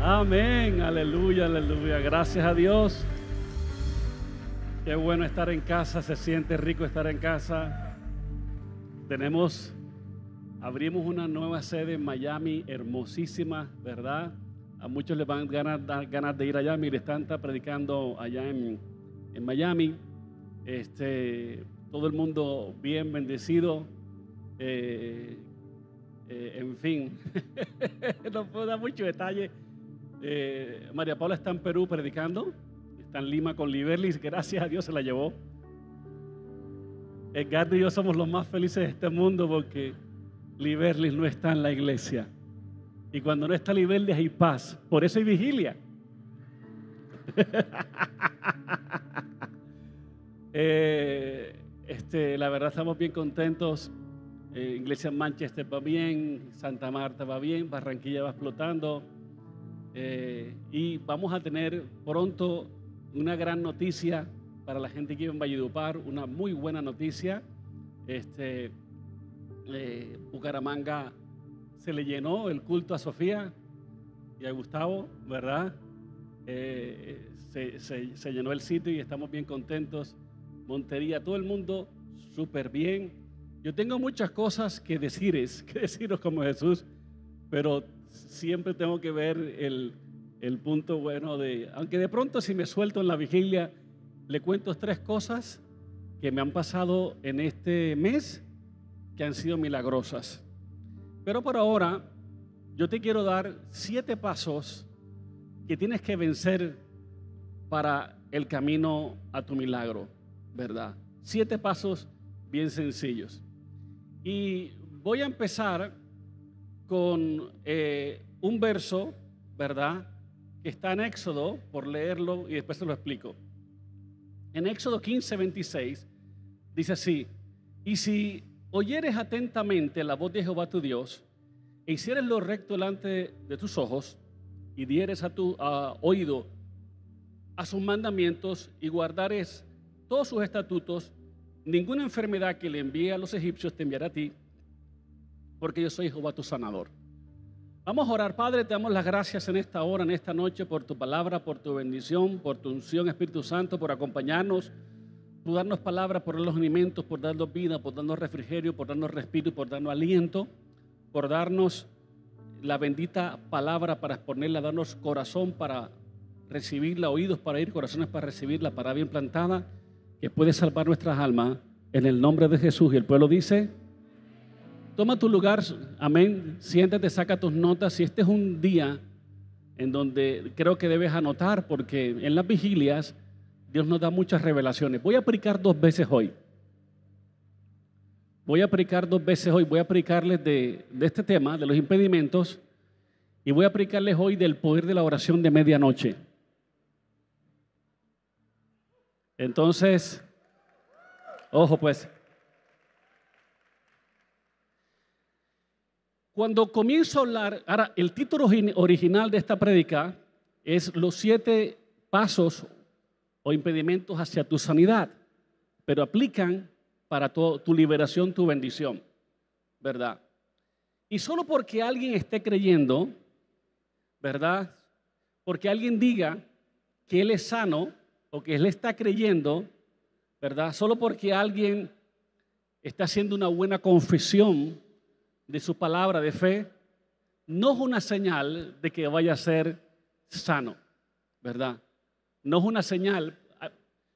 Amén, aleluya, aleluya. Gracias a Dios. Qué bueno estar en casa, se siente rico estar en casa. Tenemos, abrimos una nueva sede en Miami, hermosísima, ¿verdad? A muchos les van a dar ganas de ir allá. Mire, están predicando allá en, en Miami. Este, todo el mundo bien bendecido. Eh, eh, en fin, no puedo dar mucho detalle eh, María Paula está en Perú predicando, está en Lima con Liberlis, gracias a Dios se la llevó. Edgardo y yo somos los más felices de este mundo porque Liberlis no está en la iglesia. Y cuando no está Liberlis hay paz, por eso hay vigilia. Eh, este, la verdad estamos bien contentos. Iglesia eh, iglesia Manchester va bien, Santa Marta va bien, Barranquilla va explotando. Eh, y vamos a tener pronto una gran noticia para la gente que vive en Valledupar, una muy buena noticia. Este, eh, Bucaramanga se le llenó el culto a Sofía y a Gustavo, ¿verdad? Eh, se, llenó el sitio y estamos bien contentos. Montería, todo el mundo súper bien. Yo tengo muchas cosas que decir, que deciros como Jesús, pero siempre tengo que ver el, punto bueno de, aunque de pronto si me suelto en la vigilia, le cuento tres cosas que me han pasado en este mes que han sido milagrosas. Pero por ahora, yo te quiero dar siete pasos que tienes que vencer para el camino a tu milagro, ¿verdad? Siete pasos bien sencillos. Y voy a empezar con eh, un verso, ¿verdad? Que está en Éxodo, por leerlo y después te lo explico. En Éxodo 15, 26, dice así, y si oyeres atentamente la voz de Jehová tu Dios, e hicieres lo recto delante de tus ojos, y dieres a tu oído a sus mandamientos, y guardares todos sus estatutos, ninguna enfermedad que le envíe a los egipcios te enviará a ti, porque yo soy Jehová tu sanador. Vamos a orar, Padre, te damos las gracias en esta hora, en esta noche, por tu palabra, por tu bendición, por tu unción, Espíritu Santo, por acompañarnos, por darnos palabra, por los alimentos, por darnos vida, por darnos refrigerio, por darnos respiro, y por darnos aliento, por darnos la bendita palabra para exponerla, darnos corazón para recibirla, oídos para ir, corazones para recibirla, para bien plantada, que puede salvar nuestras almas. En el nombre de Jesús y el pueblo dice... Toma tu lugar, amén. Siéntate, saca tus notas. Y este es un día en donde creo que debes anotar, porque en las vigilias Dios nos da muchas revelaciones. Voy a aplicar dos veces hoy. Voy a aplicar dos veces hoy. Voy a aplicarles de, este tema, de los impedimentos, y voy a aplicarles hoy del poder de la oración de medianoche. Entonces, ojo pues, Cuando comienzo a hablar, ahora el título original de esta prédica es Los siete pasos o impedimentos hacia tu sanidad, pero aplican para tu, tu liberación, tu bendición, ¿verdad? Y solo porque alguien esté creyendo, ¿verdad? Porque alguien diga que él es sano o que él está creyendo, ¿verdad? Solo porque alguien está haciendo una buena confesión, de su palabra de fe no es una señal de que vaya a ser sano, ¿verdad? No es una señal.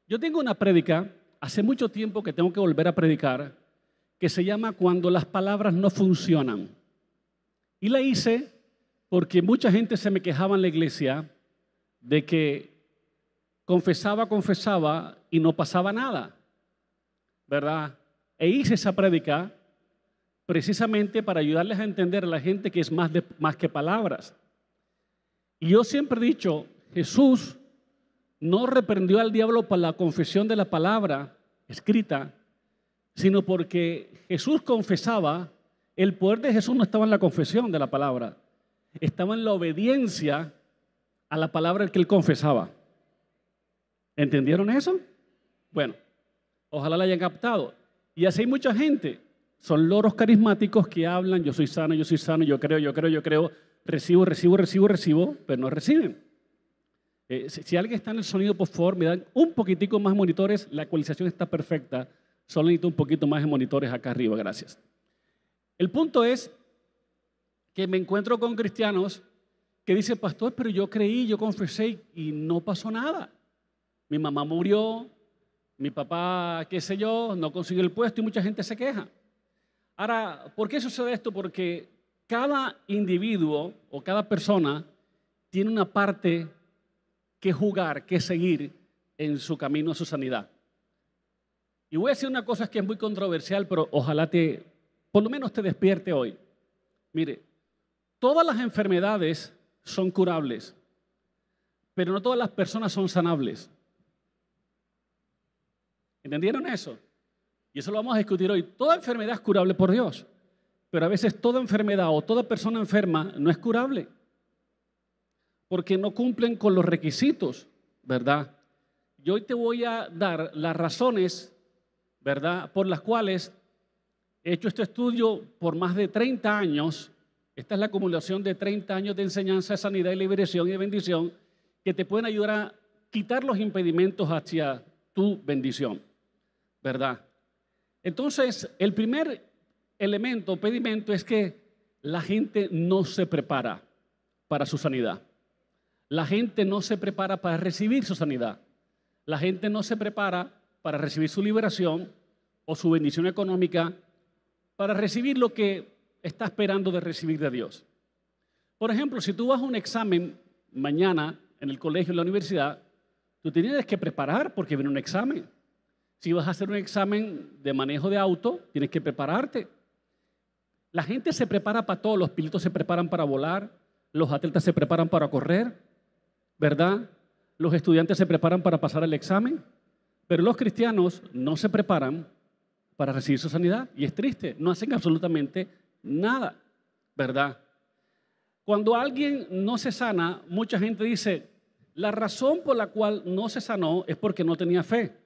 Yo tengo una prédica, hace mucho tiempo que tengo que volver a predicar, que se llama Cuando las palabras no funcionan. Y la hice porque mucha gente se me quejaba en la iglesia de que confesaba, confesaba y no pasaba nada, ¿verdad? E hice esa prédica precisamente para ayudarles a entender a la gente que es más, de, más que palabras. Y yo siempre he dicho, Jesús no reprendió al diablo por la confesión de la palabra escrita, sino porque Jesús confesaba, el poder de Jesús no estaba en la confesión de la palabra, estaba en la obediencia a la palabra que él confesaba. ¿Entendieron eso? Bueno, ojalá la hayan captado. Y así hay mucha gente son loros carismáticos que hablan, yo soy sano, yo soy sano, yo creo, yo creo, yo creo, recibo, recibo, recibo, recibo, pero no reciben. Eh, si, alguien está en el sonido, por favor, me dan un poquitico más monitores, la ecualización está perfecta, solo necesito un poquito más de monitores acá arriba, gracias. El punto es que me encuentro con cristianos que dicen, pastor, pero yo creí, yo confesé y no pasó nada. Mi mamá murió, mi papá, qué sé yo, no consiguió el puesto y mucha gente se queja. Ahora, ¿por qué sucede esto? Porque cada individuo o cada persona tiene una parte que jugar, que seguir en su camino a su sanidad. Y voy a decir una cosa que es muy controversial, pero ojalá te, por lo menos te despierte hoy. Mire, todas las enfermedades son curables, pero no todas las personas son sanables. ¿Entendieron eso? Y eso lo vamos a discutir hoy. Toda enfermedad es curable por Dios, pero a veces toda enfermedad o toda persona enferma no es curable, porque no cumplen con los requisitos, ¿verdad? Y hoy te voy a dar las razones, ¿verdad?, por las cuales he hecho este estudio por más de 30 años. Esta es la acumulación de 30 años de enseñanza de sanidad y liberación y bendición que te pueden ayudar a quitar los impedimentos hacia tu bendición, ¿verdad? Entonces, el primer elemento, pedimento, es que la gente no se prepara para su sanidad. La gente no se prepara para recibir su sanidad. La gente no se prepara para recibir su liberación o su bendición económica, para recibir lo que está esperando de recibir de Dios. Por ejemplo, si tú vas a un examen mañana en el colegio, en la universidad, tú tienes que preparar porque viene un examen. Si vas a hacer un examen de manejo de auto, tienes que prepararte. La gente se prepara para todo, los pilotos se preparan para volar, los atletas se preparan para correr, ¿verdad? Los estudiantes se preparan para pasar el examen, pero los cristianos no se preparan para recibir su sanidad y es triste, no hacen absolutamente nada, ¿verdad? Cuando alguien no se sana, mucha gente dice, la razón por la cual no se sanó es porque no tenía fe.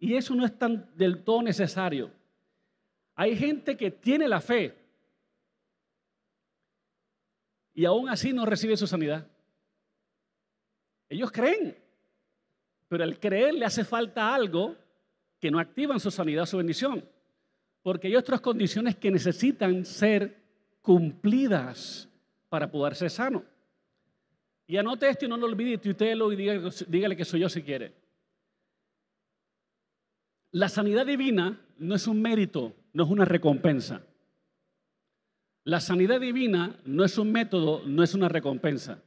Y eso no es tan del todo necesario. Hay gente que tiene la fe y aún así no recibe su sanidad. Ellos creen, pero al creer le hace falta algo que no activan su sanidad, su bendición, porque hay otras condiciones que necesitan ser cumplidas para poder ser sano. Y anote esto y no lo olvide, y usted lo dígale que soy yo si quiere. La sanidad divina no es un mérito, no es una recompensa. La sanidad divina no es un método, no es una recompensa.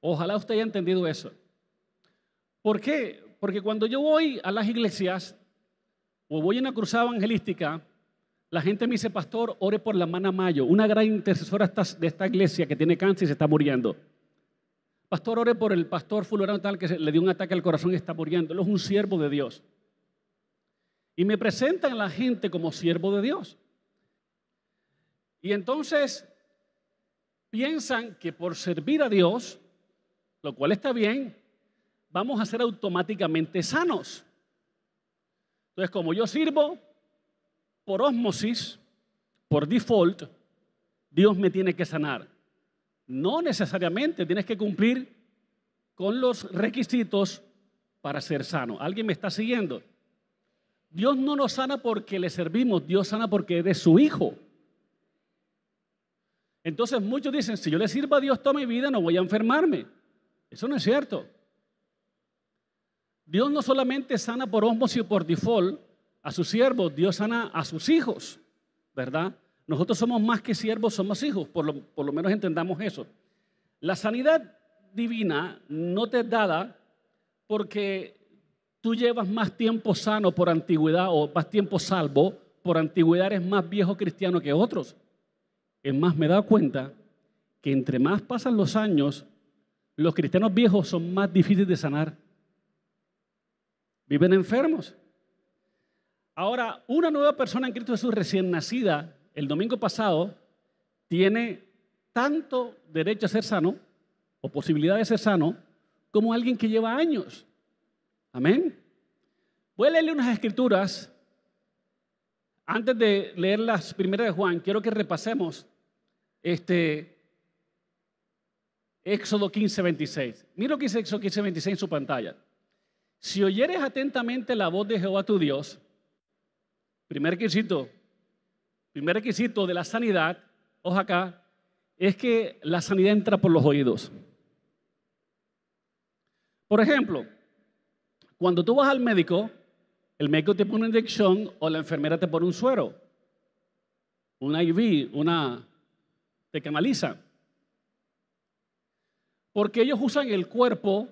Ojalá usted haya entendido eso. ¿Por qué? Porque cuando yo voy a las iglesias o voy a una cruzada evangelística, la gente me dice, pastor, ore por la mano Mayo, una gran intercesora de esta iglesia que tiene cáncer y se está muriendo pastor, ore por el pastor fulano tal que le dio un ataque al corazón y está muriendo. Él es un siervo de Dios. Y me presentan a la gente como siervo de Dios. Y entonces piensan que por servir a Dios, lo cual está bien, vamos a ser automáticamente sanos. Entonces, como yo sirvo por osmosis, por default, Dios me tiene que sanar. No necesariamente tienes que cumplir con los requisitos para ser sano. ¿Alguien me está siguiendo? Dios no nos sana porque le servimos, Dios sana porque de su hijo. Entonces muchos dicen, si yo le sirvo a Dios toda mi vida, no voy a enfermarme. Eso no es cierto. Dios no solamente sana por osmosis y por default a sus siervos, Dios sana a sus hijos, ¿verdad? Nosotros somos más que siervos, somos hijos, por lo, menos entendamos eso. La sanidad divina no te es dada porque tú llevas más tiempo sano por antigüedad o más tiempo salvo por antigüedad, eres más viejo cristiano que otros. Es más, me he dado cuenta que entre más pasan los años, los cristianos viejos son más difíciles de sanar. Viven enfermos. Ahora, una nueva persona en Cristo Jesús recién nacida el domingo pasado tiene tanto derecho a ser sano o posibilidad de ser sano como alguien que lleva años. Amén. Voy a leerle unas escrituras. Antes de leer las primeras de Juan, quiero que repasemos este Éxodo 15, 26. Mira lo que dice Éxodo 15, 26 en su pantalla. Si oyeres atentamente la voz de Jehová tu Dios, primer quesito primer requisito de la sanidad, ojo es que la sanidad entra por los oídos. Por ejemplo, cuando tú vas al médico, el médico te pone una inyección o la enfermera te pone un suero, una IV, una te canaliza. Porque ellos usan el cuerpo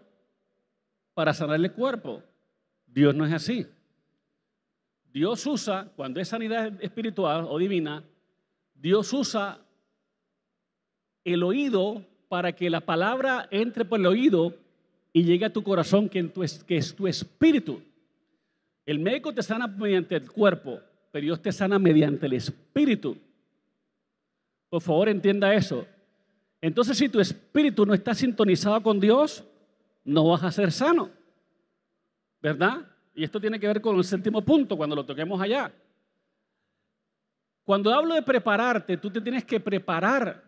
para sanar el cuerpo. Dios no es así. Dios usa, cuando es sanidad espiritual o divina, Dios usa el oído para que la palabra entre por el oído y llegue a tu corazón, que, es tu espíritu. El médico te sana mediante el cuerpo, pero Dios te sana mediante el espíritu. Por favor, entienda eso. Entonces, si tu espíritu no está sintonizado con Dios, no vas a ser sano. ¿Verdad? Y esto tiene que ver con el séptimo punto cuando lo toquemos allá. Cuando hablo de prepararte, tú te tienes que preparar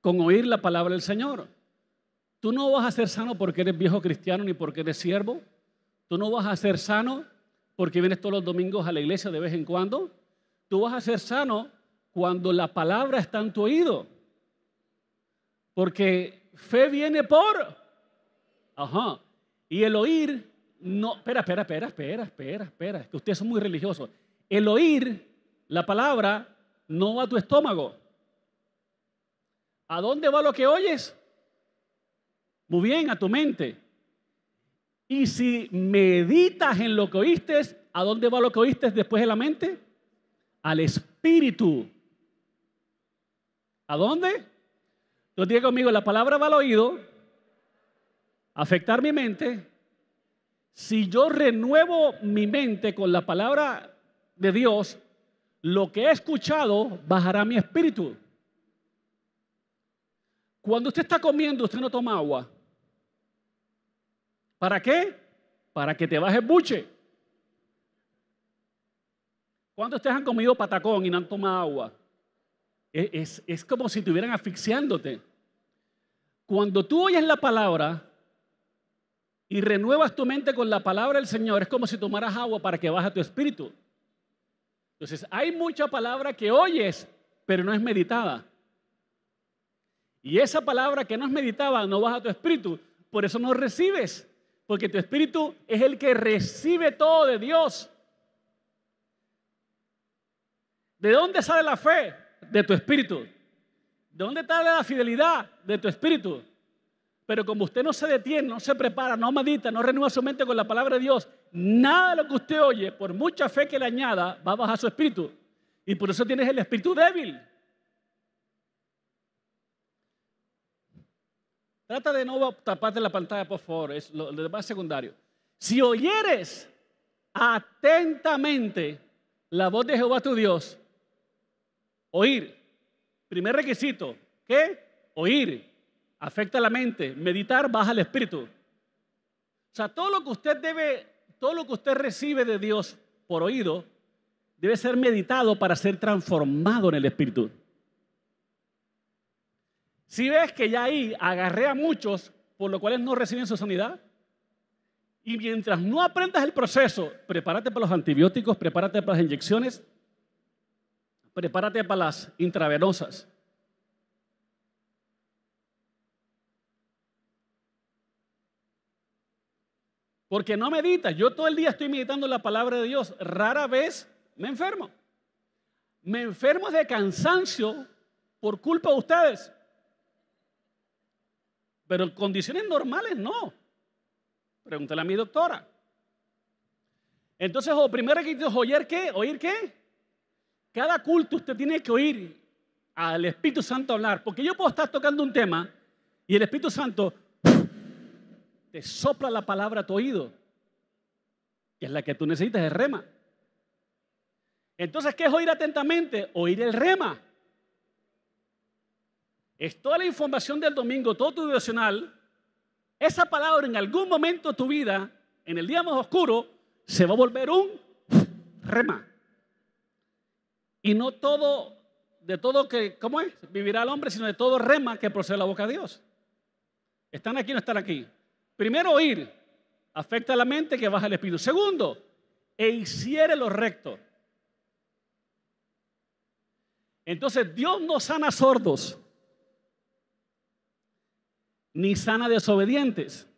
con oír la palabra del Señor. Tú no vas a ser sano porque eres viejo cristiano ni porque eres siervo. Tú no vas a ser sano porque vienes todos los domingos a la iglesia de vez en cuando. Tú vas a ser sano cuando la palabra está en tu oído. Porque fe viene por... Ajá. Y el oír no, espera, espera, espera, espera, espera, espera. que ustedes son muy religiosos. El oír la palabra no va a tu estómago. ¿A dónde va lo que oyes? Muy bien, a tu mente. Y si meditas en lo que oíste, ¿a dónde va lo que oíste después de la mente? Al espíritu. ¿A dónde? Entonces diga conmigo, la palabra va al oído, afectar mi mente, si yo renuevo mi mente con la palabra de Dios, lo que he escuchado bajará mi espíritu. Cuando usted está comiendo, usted no toma agua. ¿Para qué? Para que te baje buche. Cuando ustedes han comido patacón y no han tomado agua? es como si estuvieran asfixiándote. Cuando tú oyes la palabra, y renuevas tu mente con la palabra del Señor, es como si tomaras agua para que baja tu espíritu. Entonces, hay mucha palabra que oyes, pero no es meditada. Y esa palabra que no es meditada no baja tu espíritu, por eso no recibes, porque tu espíritu es el que recibe todo de Dios. ¿De dónde sale la fe? De tu espíritu. ¿De dónde sale la fidelidad? De tu espíritu. Pero como usted no se detiene, no se prepara, no medita, no renueva su mente con la palabra de Dios, nada de lo que usted oye, por mucha fe que le añada, va a bajar su espíritu. Y por eso tienes el espíritu débil. Trata de no taparte la pantalla, por favor, es lo, más demás secundario. Si oyeres atentamente la voz de Jehová tu Dios, oír. Primer requisito, ¿qué? Oír afecta la mente, meditar baja el espíritu. O sea, todo lo que usted debe, todo lo que usted recibe de Dios por oído, debe ser meditado para ser transformado en el espíritu. Si ves que ya ahí agarré a muchos por los cuales no reciben su sanidad, y mientras no aprendas el proceso, prepárate para los antibióticos, prepárate para las inyecciones, prepárate para las intravenosas. Porque no meditas. Yo todo el día estoy meditando la palabra de Dios. Rara vez me enfermo. Me enfermo de cansancio por culpa de ustedes. Pero en condiciones normales no. Pregúntale a mi doctora. Entonces, o primero que oír qué, oír qué. Cada culto usted tiene que oír al Espíritu Santo hablar, porque yo puedo estar tocando un tema y el Espíritu Santo te sopla la palabra a tu oído. Y es la que tú necesitas, el rema. Entonces, ¿qué es oír atentamente? Oír el rema. Es toda la información del domingo, todo tu devocional. Esa palabra en algún momento de tu vida, en el día más oscuro, se va a volver un rema. Y no todo, de todo que, ¿cómo es? Vivirá el hombre, sino de todo rema que procede de la boca de Dios. ¿Están aquí o no están aquí? Primero, oír afecta a la mente que baja el espíritu. Segundo, e hiciere lo recto. Entonces Dios no sana sordos, ni sana desobedientes.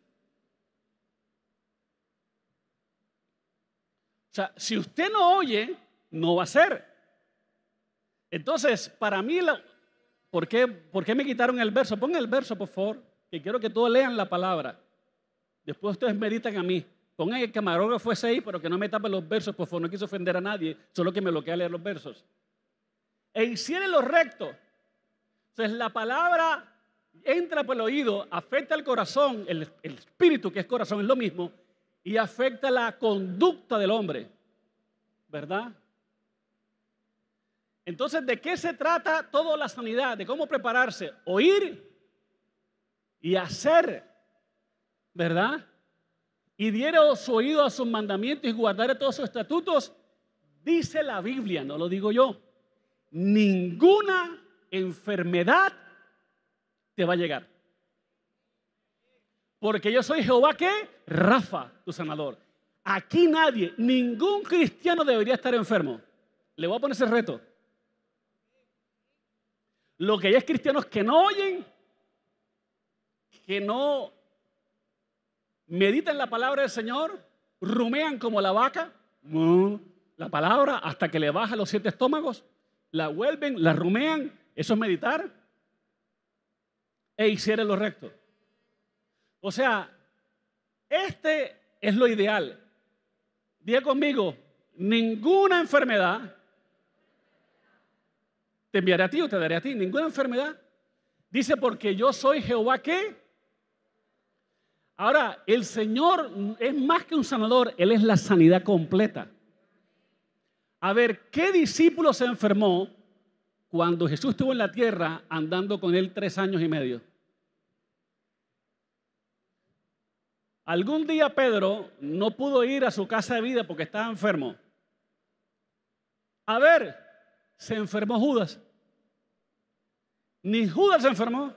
O sea, si usted no oye, no va a ser. Entonces, para mí, la, ¿por, qué, ¿por qué me quitaron el verso? Pongan el verso, por favor, que quiero que todos lean la palabra. Después ustedes meditan a mí. Pongan el camarógrafo fue ahí, pero que no me tapen los versos, por favor, no quise ofender a nadie, solo que me bloquea leer los versos. E hicieron lo recto. Entonces la palabra entra por el oído, afecta al corazón, el, el espíritu que es corazón es lo mismo, y afecta la conducta del hombre. ¿Verdad? Entonces, ¿de qué se trata toda la sanidad? De cómo prepararse, oír y hacer. ¿verdad? Y diera su oído a sus mandamientos y guardara todos sus estatutos, dice la Biblia, no lo digo yo, ninguna enfermedad te va a llegar. Porque yo soy Jehová que Rafa, tu sanador. Aquí nadie, ningún cristiano debería estar enfermo. Le voy a poner ese reto. Lo que hay es cristianos que no oyen, que no meditan la palabra del Señor, rumean como la vaca, la palabra hasta que le baja los siete estómagos, la vuelven, la rumean, eso es meditar, e hicieron lo recto. O sea, este es lo ideal. Diga conmigo, ninguna enfermedad te enviaré a ti o te daré a ti, ninguna enfermedad. Dice, porque yo soy Jehová que Ahora, el Señor es más que un sanador, Él es la sanidad completa. A ver, ¿qué discípulo se enfermó cuando Jesús estuvo en la tierra andando con él tres años y medio? Algún día Pedro no pudo ir a su casa de vida porque estaba enfermo. A ver, se enfermó Judas. Ni Judas se enfermó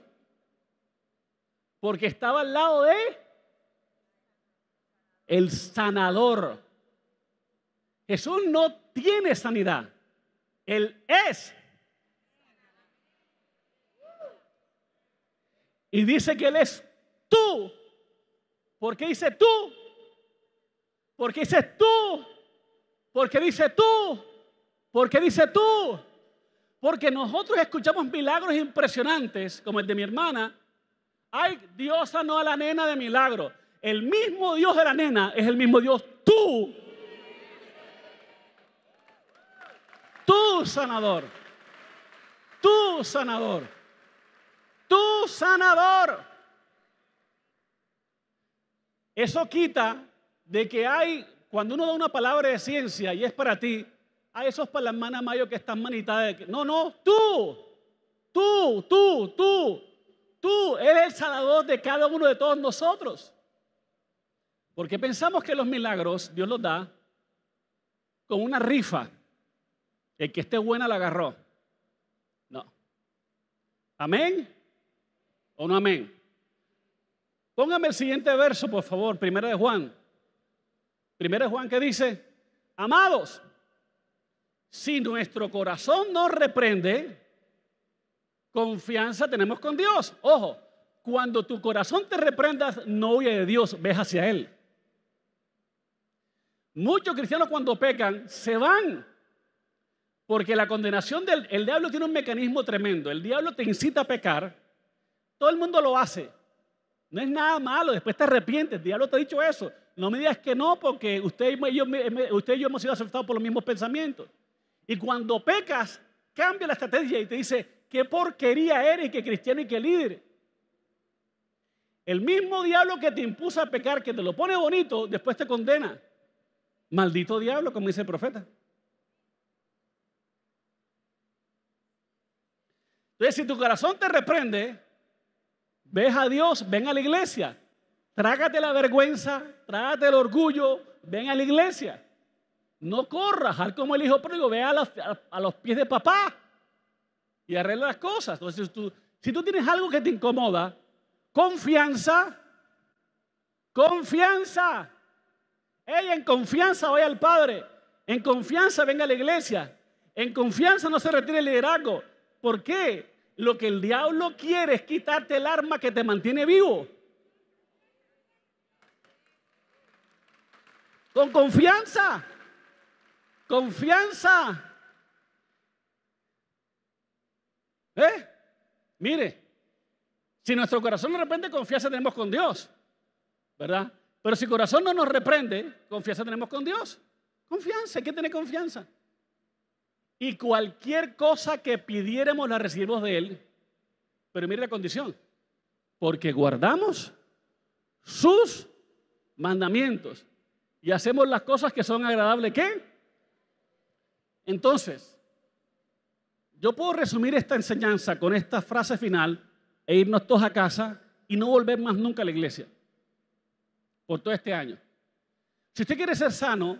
porque estaba al lado de él el sanador. Jesús no tiene sanidad, Él es. Y dice que Él es tú. ¿Por qué dice tú? ¿Por qué dices tú? ¿Por qué dice tú? ¿Por qué dice tú? Porque nosotros escuchamos milagros impresionantes, como el de mi hermana. Ay, Dios sanó a la nena de milagro. El mismo Dios de la nena es el mismo Dios tú. Tú sanador. Tú sanador. Tú sanador. Eso quita de que hay, cuando uno da una palabra de ciencia y es para ti, a esos para la hermana Mayo que están manitadas. De que, no, no, tú, tú, tú, tú, tú, eres el sanador de cada uno de todos nosotros. Porque pensamos que los milagros Dios los da con una rifa. El que esté buena la agarró. No. ¿Amén? ¿O no amén? Póngame el siguiente verso, por favor, primero de Juan. Primero de Juan que dice, amados, si nuestro corazón no reprende, confianza tenemos con Dios. Ojo, cuando tu corazón te reprendas, no huye de Dios, ves hacia Él. Muchos cristianos cuando pecan se van. Porque la condenación del diablo tiene un mecanismo tremendo. El diablo te incita a pecar. Todo el mundo lo hace. No es nada malo. Después te arrepientes. El diablo te ha dicho eso. No me digas que no porque usted y yo, hemos sido aceptados por los mismos pensamientos. Y cuando pecas, cambia la estrategia y te dice, qué porquería eres, qué cristiano y qué líder. El mismo diablo que te impuso a pecar, que te lo pone bonito, después te condena. Maldito diablo, como dice el profeta. Entonces, si tu corazón te reprende, ves a Dios, ven a la iglesia. Trágate la vergüenza, trágate el orgullo, ven a la iglesia. No corras, haz como el hijo pródigo, ve a los, a los, pies de papá y arregla las cosas. Entonces, tú, si tú tienes algo que te incomoda, confianza, confianza, en confianza vaya al Padre, en confianza venga a la iglesia, en confianza no se retire el liderazgo. ¿Por qué? Lo que el diablo quiere es quitarte el arma que te mantiene vivo. Con confianza, confianza. ¿Eh? Mire, si nuestro corazón de repente confianza tenemos con Dios, ¿verdad? Pero si corazón no nos reprende, confianza tenemos con Dios. Confianza, hay que tener confianza. Y cualquier cosa que pidiéramos la recibimos de Él. Pero mire la condición. Porque guardamos sus mandamientos y hacemos las cosas que son agradables. ¿Qué? Entonces, yo puedo resumir esta enseñanza con esta frase final e irnos todos a casa y no volver más nunca a la iglesia por todo este año. Si usted quiere ser sano,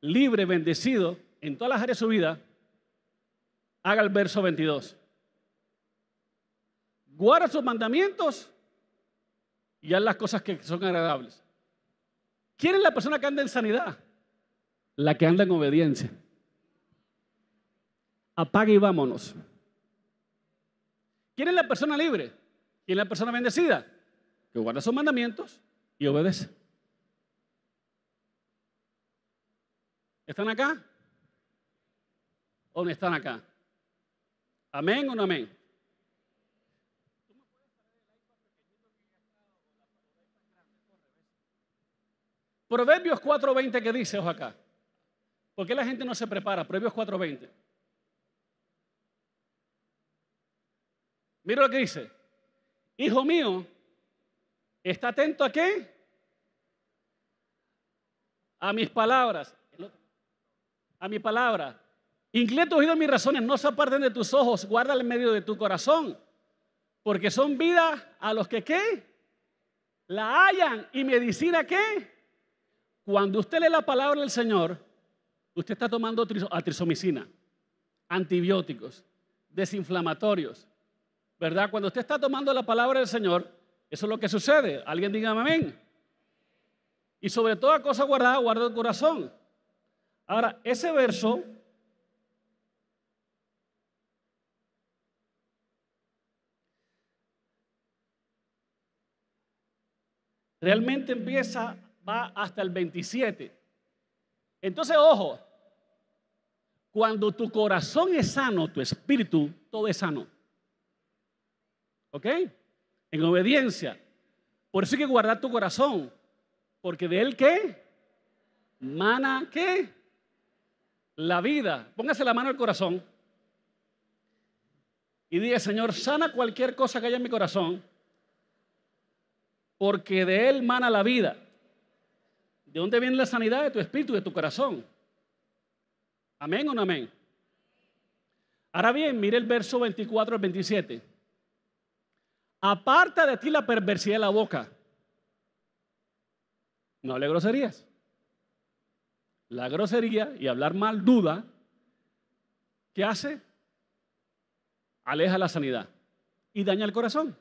libre, bendecido en todas las áreas de su vida, haga el verso 22. Guarda sus mandamientos y haz las cosas que son agradables. ¿Quién es la persona que anda en sanidad? La que anda en obediencia. Apague y vámonos. ¿Quién es la persona libre? ¿Quién es la persona bendecida? Que guarda sus mandamientos y obedece. ¿Están acá? ¿O no están acá? ¿Amén o no amén? Proverbios 4.20 que dice, ojo acá. ¿Por qué la gente no se prepara? Proverbios 4.20. Mira lo que dice. Hijo mío, ¿Está atento a qué? A mis palabras. A mi palabra. Incleto tu oído mis razones, no se aparten de tus ojos, guarda en medio de tu corazón. Porque son vida a los que qué? La hallan ¿Y medicina qué? Cuando usted lee la palabra del Señor, usted está tomando trisomicina, antibióticos, desinflamatorios, ¿verdad? Cuando usted está tomando la palabra del Señor, eso es lo que sucede. Alguien diga amén. Y sobre toda cosa guardada, guarda el corazón. Ahora, ese verso realmente empieza, va hasta el 27. Entonces, ojo, cuando tu corazón es sano, tu espíritu, todo es sano. ¿Ok? en obediencia. Por eso hay que guardar tu corazón, porque de él qué? Mana qué? La vida. Póngase la mano al corazón y diga, Señor, sana cualquier cosa que haya en mi corazón, porque de él mana la vida. ¿De dónde viene la sanidad? De tu espíritu, y de tu corazón. ¿Amén o no amén? Ahora bien, mire el verso 24 al 27 aparta de ti la perversidad de la boca. No le groserías. La grosería y hablar mal duda, ¿qué hace? Aleja la sanidad y daña el corazón.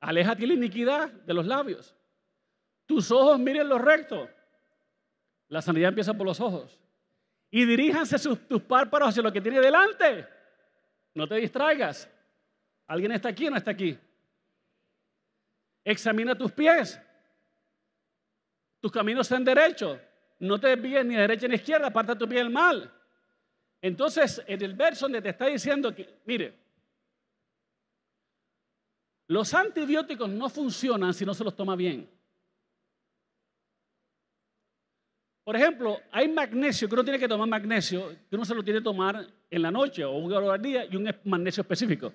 aleja ti la iniquidad de los labios. Tus ojos miren lo recto. La sanidad empieza por los ojos. Y diríjanse tus párpados hacia lo que tiene delante. No te distraigas. ¿Alguien está aquí o no está aquí? Examina tus pies. Tus caminos sean derechos. No te desvíes ni a derecha ni a izquierda. Aparta tu pie del mal. Entonces, en el verso donde te está diciendo que, mire, los antibióticos no funcionan si no se los toma bien. Por ejemplo, hay magnesio que uno tiene que tomar magnesio, que uno se lo tiene que tomar en la noche o un hora al día y un magnesio específico.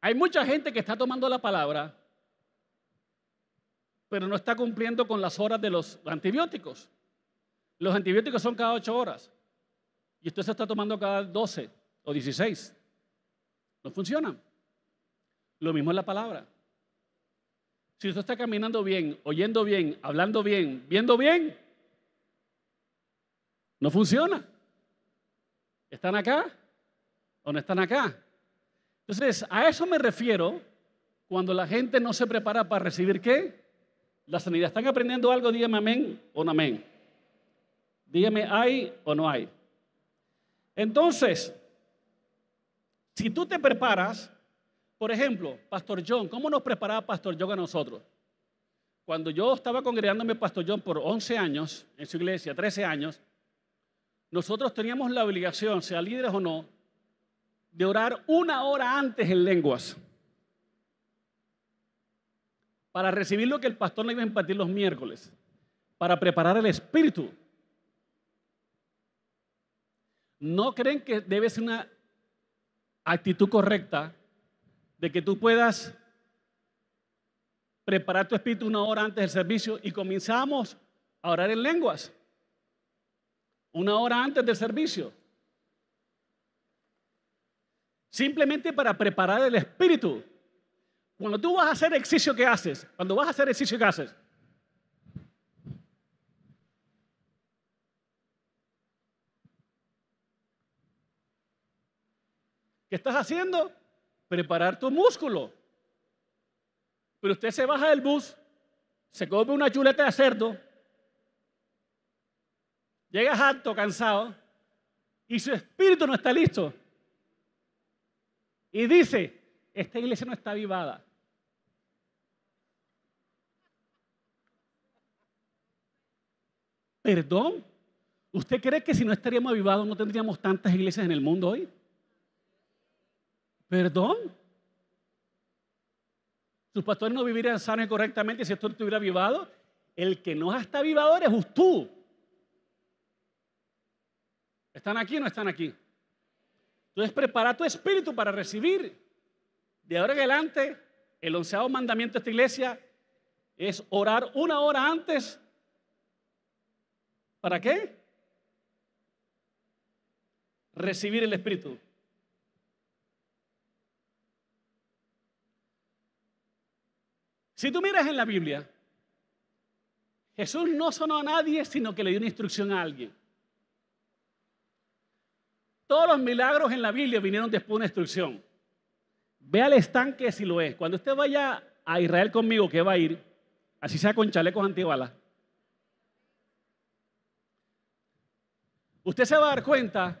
Hay mucha gente que está tomando la palabra, pero no está cumpliendo con las horas de los antibióticos. Los antibióticos son cada ocho horas y usted se está tomando cada 12 o 16. No funciona. Lo mismo es la palabra. Si usted está caminando bien, oyendo bien, hablando bien, viendo bien, no funciona. ¿Están acá o no están acá? Entonces, a eso me refiero cuando la gente no se prepara para recibir qué? La sanidad. ¿Están aprendiendo algo? Dígame amén o no amén. Dígame hay o no hay. Entonces, si tú te preparas, por ejemplo, Pastor John, ¿cómo nos preparaba Pastor John a nosotros? Cuando yo estaba congregándome Pastor John por 11 años en su iglesia, 13 años, nosotros teníamos la obligación, sea líderes o no, de orar una hora antes en lenguas para recibir lo que el pastor le iba a impartir los miércoles, para preparar el espíritu. ¿No creen que debe ser una actitud correcta de que tú puedas preparar tu espíritu una hora antes del servicio y comenzamos a orar en lenguas? Una hora antes del servicio. Simplemente para preparar el espíritu. Cuando tú vas a hacer ejercicio, ¿qué haces? Cuando vas a hacer ejercicio, ¿qué haces? ¿Qué estás haciendo? Preparar tu músculo. Pero usted se baja del bus, se come una chuleta de cerdo, llegas alto, cansado, y su espíritu no está listo y dice, esta iglesia no está avivada. ¿Perdón? ¿Usted cree que si no estaríamos avivados no tendríamos tantas iglesias en el mundo hoy? ¿Perdón? Sus pastores no vivirían sanos y correctamente si esto no estuviera avivado. El que no está avivado eres tú. ¿Están aquí o no están aquí? Entonces prepara tu espíritu para recibir. De ahora en adelante, el onceavo mandamiento de esta iglesia es orar una hora antes. ¿Para qué? Recibir el espíritu. Si tú miras en la Biblia, Jesús no sonó a nadie, sino que le dio una instrucción a alguien. Todos los milagros en la Biblia vinieron después de una destrucción. Ve al estanque si lo es. Cuando usted vaya a Israel conmigo, que va a ir, así sea con chalecos antibalas, usted se va a dar cuenta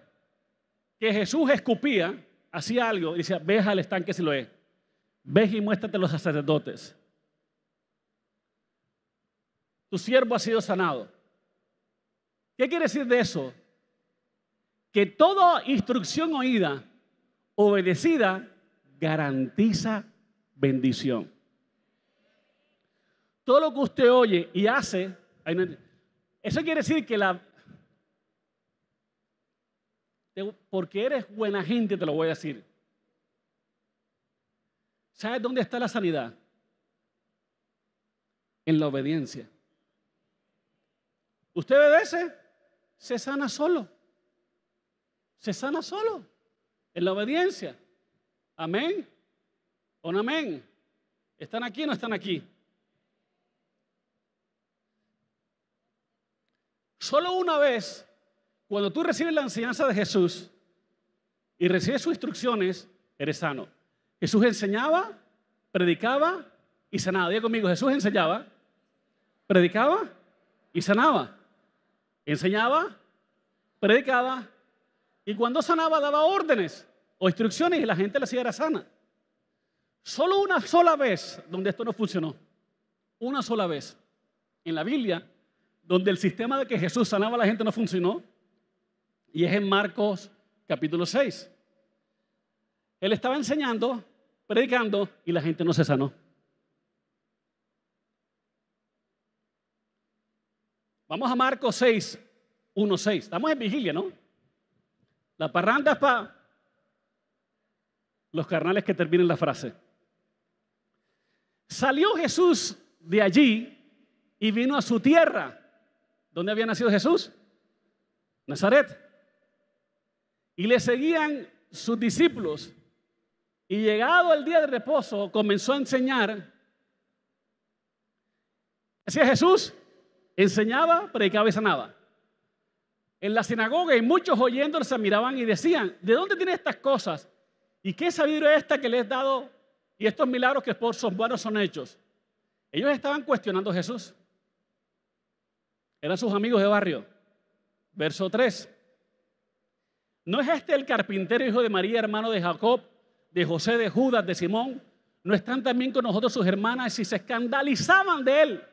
que Jesús escupía, hacía algo, y decía, ve al estanque si lo es. ve y muéstrate a los sacerdotes. Tu siervo ha sido sanado. ¿Qué quiere decir de eso? que toda instrucción oída, obedecida, garantiza bendición. Todo lo que usted oye y hace, eso quiere decir que la... Porque eres buena gente, te lo voy a decir. ¿Sabes dónde está la sanidad? En la obediencia. Usted obedece, se sana solo se sana solo en la obediencia. Amén. O amén. ¿Están aquí o no están aquí? Solo una vez, cuando tú recibes la enseñanza de Jesús y recibes sus instrucciones, eres sano. Jesús enseñaba, predicaba y sanaba. Diga conmigo, Jesús enseñaba, predicaba y sanaba. Enseñaba, predicaba y cuando sanaba daba órdenes o instrucciones y la gente la hacía era sana. Solo una sola vez donde esto no funcionó. Una sola vez en la Biblia donde el sistema de que Jesús sanaba a la gente no funcionó. Y es en Marcos capítulo 6. Él estaba enseñando, predicando y la gente no se sanó. Vamos a Marcos 6, 1, 6. Estamos en vigilia, ¿no? La parranda es para los carnales que terminen la frase. Salió Jesús de allí y vino a su tierra. ¿Dónde había nacido Jesús? Nazaret. Y le seguían sus discípulos. Y llegado el día de reposo, comenzó a enseñar. Decía Jesús, enseñaba, predicaba y sanaba en la sinagoga y muchos oyéndoles se miraban y decían, ¿de dónde tiene estas cosas? ¿Y qué sabiduría es esta que le he dado? Y estos milagros que por sus buenos son hechos. Ellos estaban cuestionando a Jesús. Eran sus amigos de barrio. Verso 3. ¿No es este el carpintero hijo de María, hermano de Jacob, de José, de Judas, de Simón? ¿No están también con nosotros sus hermanas y se escandalizaban de él?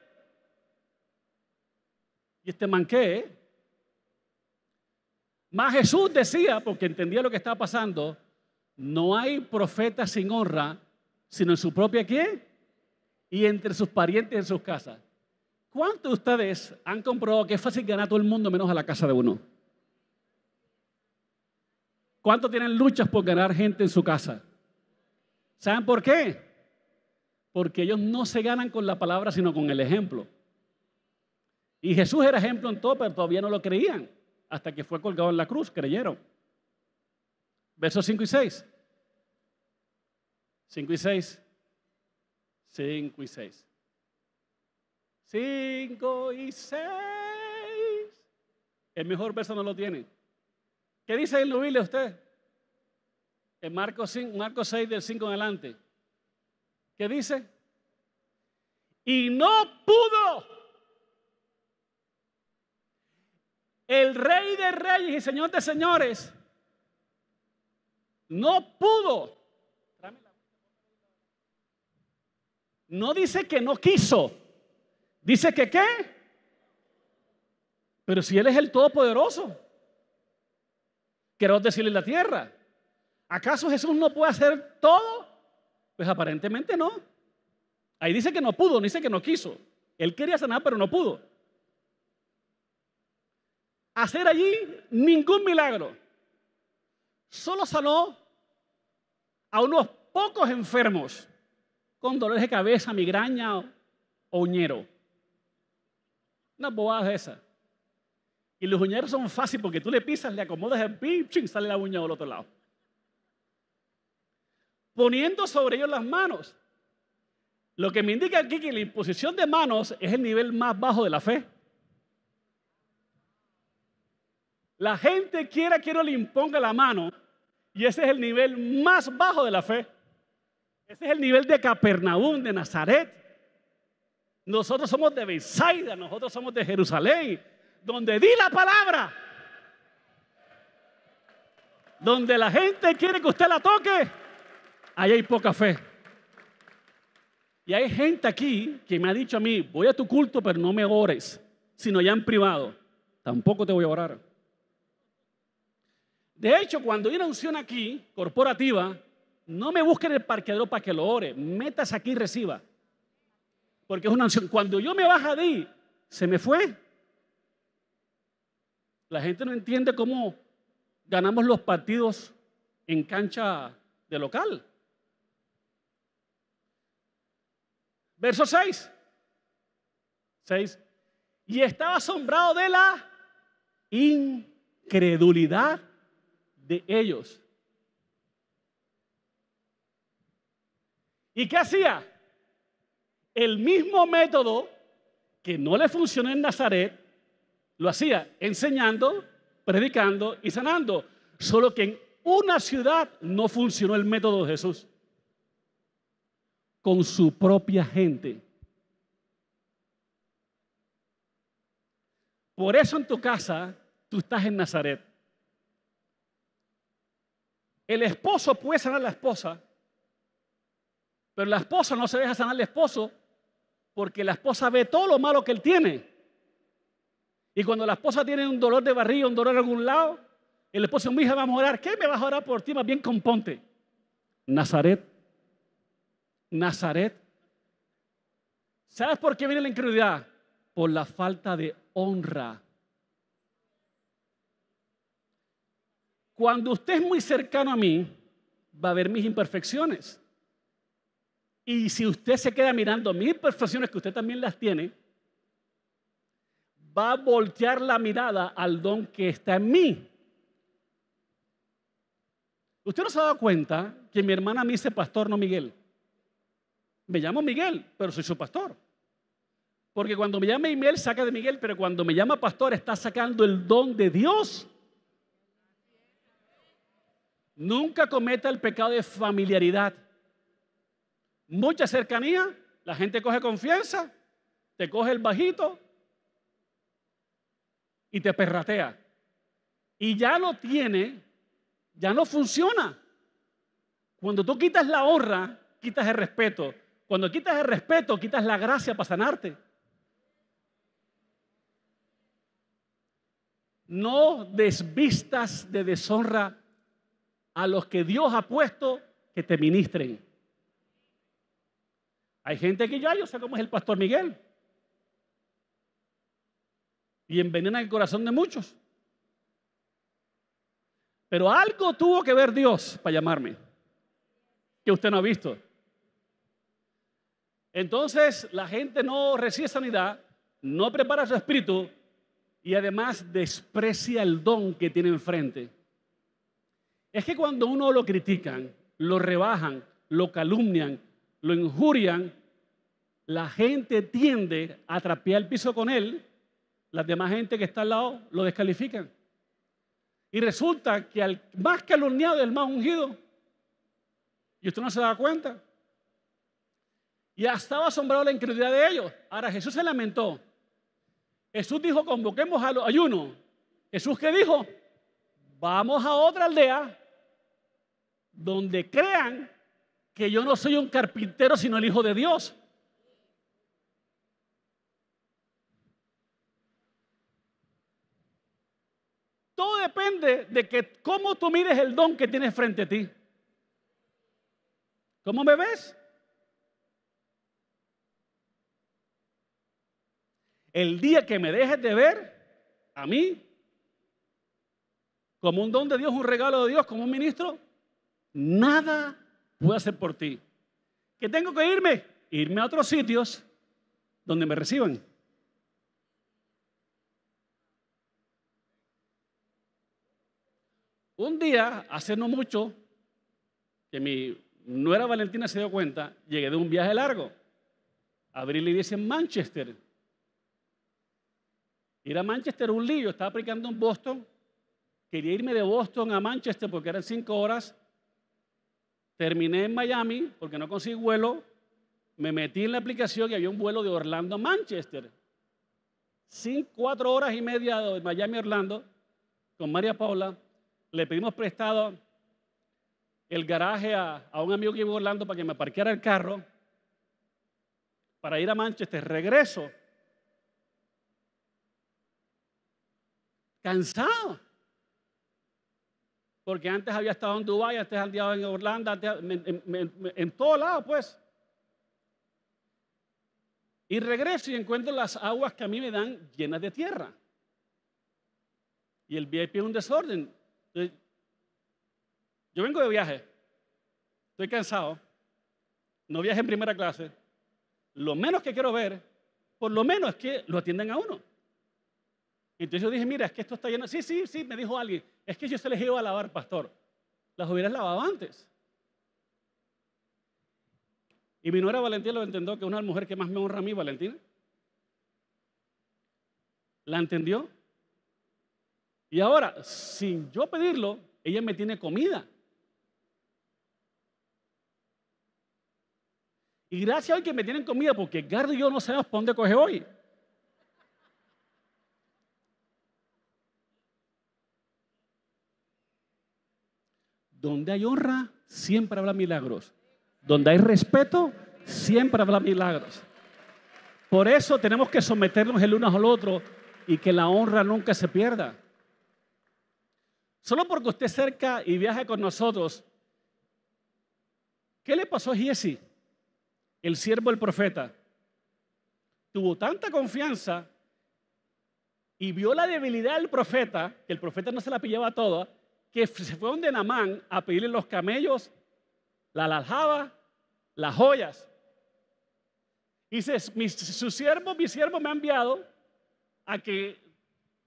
¿Y este manqué, Eh? Más Jesús decía, porque entendía lo que estaba pasando, no hay profeta sin honra, sino en su propia qué? Y entre sus parientes en sus casas. ¿Cuántos de ustedes han comprobado que es fácil ganar a todo el mundo menos a la casa de uno? ¿Cuántos tienen luchas por ganar gente en su casa? ¿Saben por qué? Porque ellos no se ganan con la palabra, sino con el ejemplo. Y Jesús era ejemplo en todo, pero todavía no lo creían hasta que fue colgado en la cruz, creyeron. Versos 5 y 6. 5 y 6. 5 y 6. 5 y 6. El mejor verso no lo tiene. ¿Qué dice en Biblia usted? En Marcos, Marcos 6 del 5 en adelante. ¿Qué dice? Y no pudo el rey de reyes y señor de señores, no pudo. No dice que no quiso. Dice que qué. Pero si Él es el Todopoderoso, Quiero decirle la tierra. ¿Acaso Jesús no puede hacer todo? Pues aparentemente no. Ahí dice que no pudo, no dice que no quiso. Él quería sanar, pero no pudo hacer allí ningún milagro. Solo sanó a unos pocos enfermos con dolores de cabeza, migraña o uñero. Unas bobadas esas. Y los uñeros son fáciles porque tú le pisas, le acomodas el pie y sale la uña del otro lado. Poniendo sobre ellos las manos. Lo que me indica aquí que la imposición de manos es el nivel más bajo de la fe. La gente quiera que uno le imponga la mano y ese es el nivel más bajo de la fe. Ese es el nivel de Capernaum, de Nazaret. Nosotros somos de Bethsaida, nosotros somos de Jerusalén, donde di la palabra. Donde la gente quiere que usted la toque, ahí hay poca fe. Y hay gente aquí que me ha dicho a mí, voy a tu culto, pero no me ores, sino ya en privado. Tampoco te voy a orar. De hecho, cuando hay una unción aquí, corporativa, no me busquen el parqueadero para que lo ore, metas aquí y reciba. Porque es una unción. Cuando yo me baja de se me fue. La gente no entiende cómo ganamos los partidos en cancha de local. Verso 6. 6. Y estaba asombrado de la incredulidad de ellos. ¿Y qué hacía? El mismo método que no le funcionó en Nazaret, lo hacía enseñando, predicando y sanando. Solo que en una ciudad no funcionó el método de Jesús. Con su propia gente. Por eso en tu casa tú estás en Nazaret. El esposo puede sanar a la esposa, pero la esposa no se deja sanar al esposo porque la esposa ve todo lo malo que él tiene. Y cuando la esposa tiene un dolor de barriga, un dolor en algún lado, el esposo, mi hija, va a morar. ¿Qué me vas a orar por ti? Más bien ponte. Nazaret. Nazaret. ¿Sabes por qué viene la incredulidad? Por la falta de honra Cuando usted es muy cercano a mí, va a ver mis imperfecciones. Y si usted se queda mirando mis imperfecciones, que usted también las tiene, va a voltear la mirada al don que está en mí. Usted no se ha dado cuenta que mi hermana me dice pastor, no Miguel. Me llamo Miguel, pero soy su pastor. Porque cuando me llama Miguel, saca de Miguel, pero cuando me llama pastor, está sacando el don de Dios Nunca cometa el pecado de familiaridad. Mucha cercanía, la gente coge confianza, te coge el bajito y te perratea. Y ya lo tiene, ya no funciona. Cuando tú quitas la honra, quitas el respeto. Cuando quitas el respeto, quitas la gracia para sanarte. No desvistas de deshonra a los que Dios ha puesto que te ministren. Hay gente que ya yo sé cómo es el pastor Miguel. Y envenena el corazón de muchos. Pero algo tuvo que ver Dios para llamarme, que usted no ha visto. Entonces la gente no recibe sanidad, no prepara su espíritu y además desprecia el don que tiene enfrente. Es que cuando uno lo critican, lo rebajan, lo calumnian, lo injurian, la gente tiende a trapear el piso con él, las demás gente que está al lado lo descalifican. Y resulta que al más calumniado es el más ungido. Y usted no se da cuenta. Y estaba asombrado la incredulidad de ellos. Ahora Jesús se lamentó. Jesús dijo, convoquemos a los ayunos. Jesús que dijo, vamos a otra aldea donde crean que yo no soy un carpintero, sino el Hijo de Dios. Todo depende de que cómo tú mires el don que tienes frente a ti. ¿Cómo me ves? El día que me dejes de ver a mí como un don de Dios, un regalo de Dios, como un ministro, nada puedo hacer por ti. ¿Qué tengo que irme? Irme a otros sitios donde me reciban. Un día, hace no mucho, que mi nuera Valentina se dio cuenta, llegué de un viaje largo. Abril y dice Manchester. Ir a Manchester un lío, estaba aplicando en Boston. Quería irme de Boston a Manchester porque eran cinco horas Terminé en Miami porque no conseguí vuelo. Me metí en la aplicación y había un vuelo de Orlando a Manchester. Sin cuatro horas y media de Miami a Orlando con María Paula. Le pedimos prestado el garaje a, un amigo que iba a Orlando para que me parqueara el carro para ir a Manchester. Regreso. Cansado porque antes había estado en Dubái, antes había en Orlando, en, en, en todo lado, pues. Y regreso y encuentro las aguas que a mí me dan llenas de tierra. Y el VIP es un desorden. yo vengo de viaje, estoy cansado, no viaje en primera clase. Lo menos que quiero ver, por lo menos es que lo atiendan a uno. Entonces yo dije, mira, es que esto está lleno. Sí, sí, sí, me dijo alguien. Es que yo se les iba a lavar, pastor. Las hubieras lavado antes. Y mi nuera Valentina lo entendió, que es una mujer que más me honra a mí, Valentina. ¿La entendió? Y ahora, sin yo pedirlo, ella me tiene comida. Y gracias a hoy que me tienen comida, porque Gardo y yo no sabemos por dónde coge hoy. Donde hay honra, siempre habrá milagros. Donde hay respeto, siempre habrá milagros. Por eso tenemos que someternos el uno al otro y que la honra nunca se pierda. Solo porque usted cerca y viaja con nosotros, ¿qué le pasó a Jesse, el siervo del profeta? Tuvo tanta confianza y vio la debilidad del profeta, que el profeta no se la pillaba toda, que se fue donde Namán a pedirle los camellos, la aljaba, las joyas. dice, su siervo, mi siervo me ha enviado a que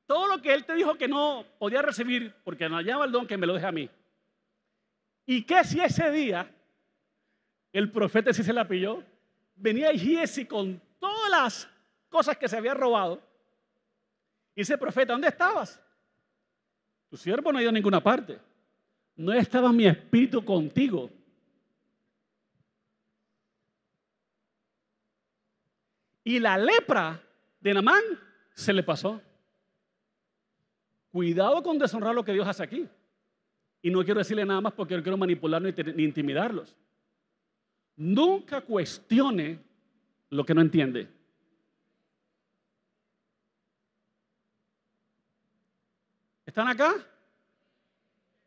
todo lo que él te dijo que no podía recibir, porque no hallaba el don, que me lo deje a mí. ¿Y qué si ese día el profeta sí se la pilló? Venía Giesi con todas las cosas que se había robado. dice, profeta, ¿dónde estabas? Tu siervo no ha ido a ninguna parte. No estaba mi espíritu contigo. Y la lepra de Namán se le pasó. Cuidado con deshonrar lo que Dios hace aquí. Y no quiero decirle nada más porque no quiero manipularlos ni intimidarlos. Nunca cuestione lo que no entiende. ¿Están acá?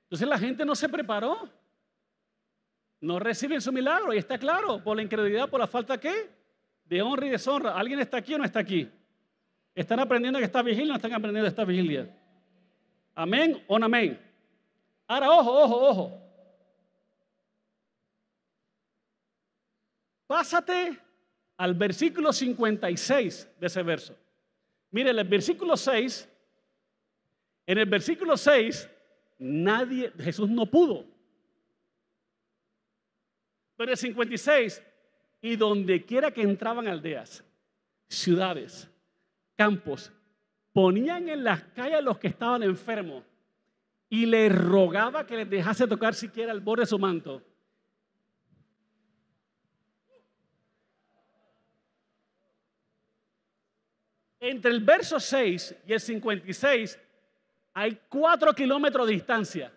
Entonces la gente no se preparó. No reciben su milagro y está claro, por la incredulidad, por la falta qué? De honra y deshonra. ¿Alguien está aquí o no está aquí? ¿Están aprendiendo que está vigilia o no están aprendiendo esta está vigilia? Amén o no amén. Ahora, ojo, ojo, ojo. Pásate al versículo 56 de ese verso. Mire, el versículo 6 en el versículo 6, nadie, Jesús no pudo. Pero el 56, y donde quiera que entraban aldeas, ciudades, campos, ponían en las calles a los que estaban enfermos y le rogaba que les dejase tocar siquiera el borde de su manto. Entre el verso 6 y el 56 hay cuatro kilómetros de distancia.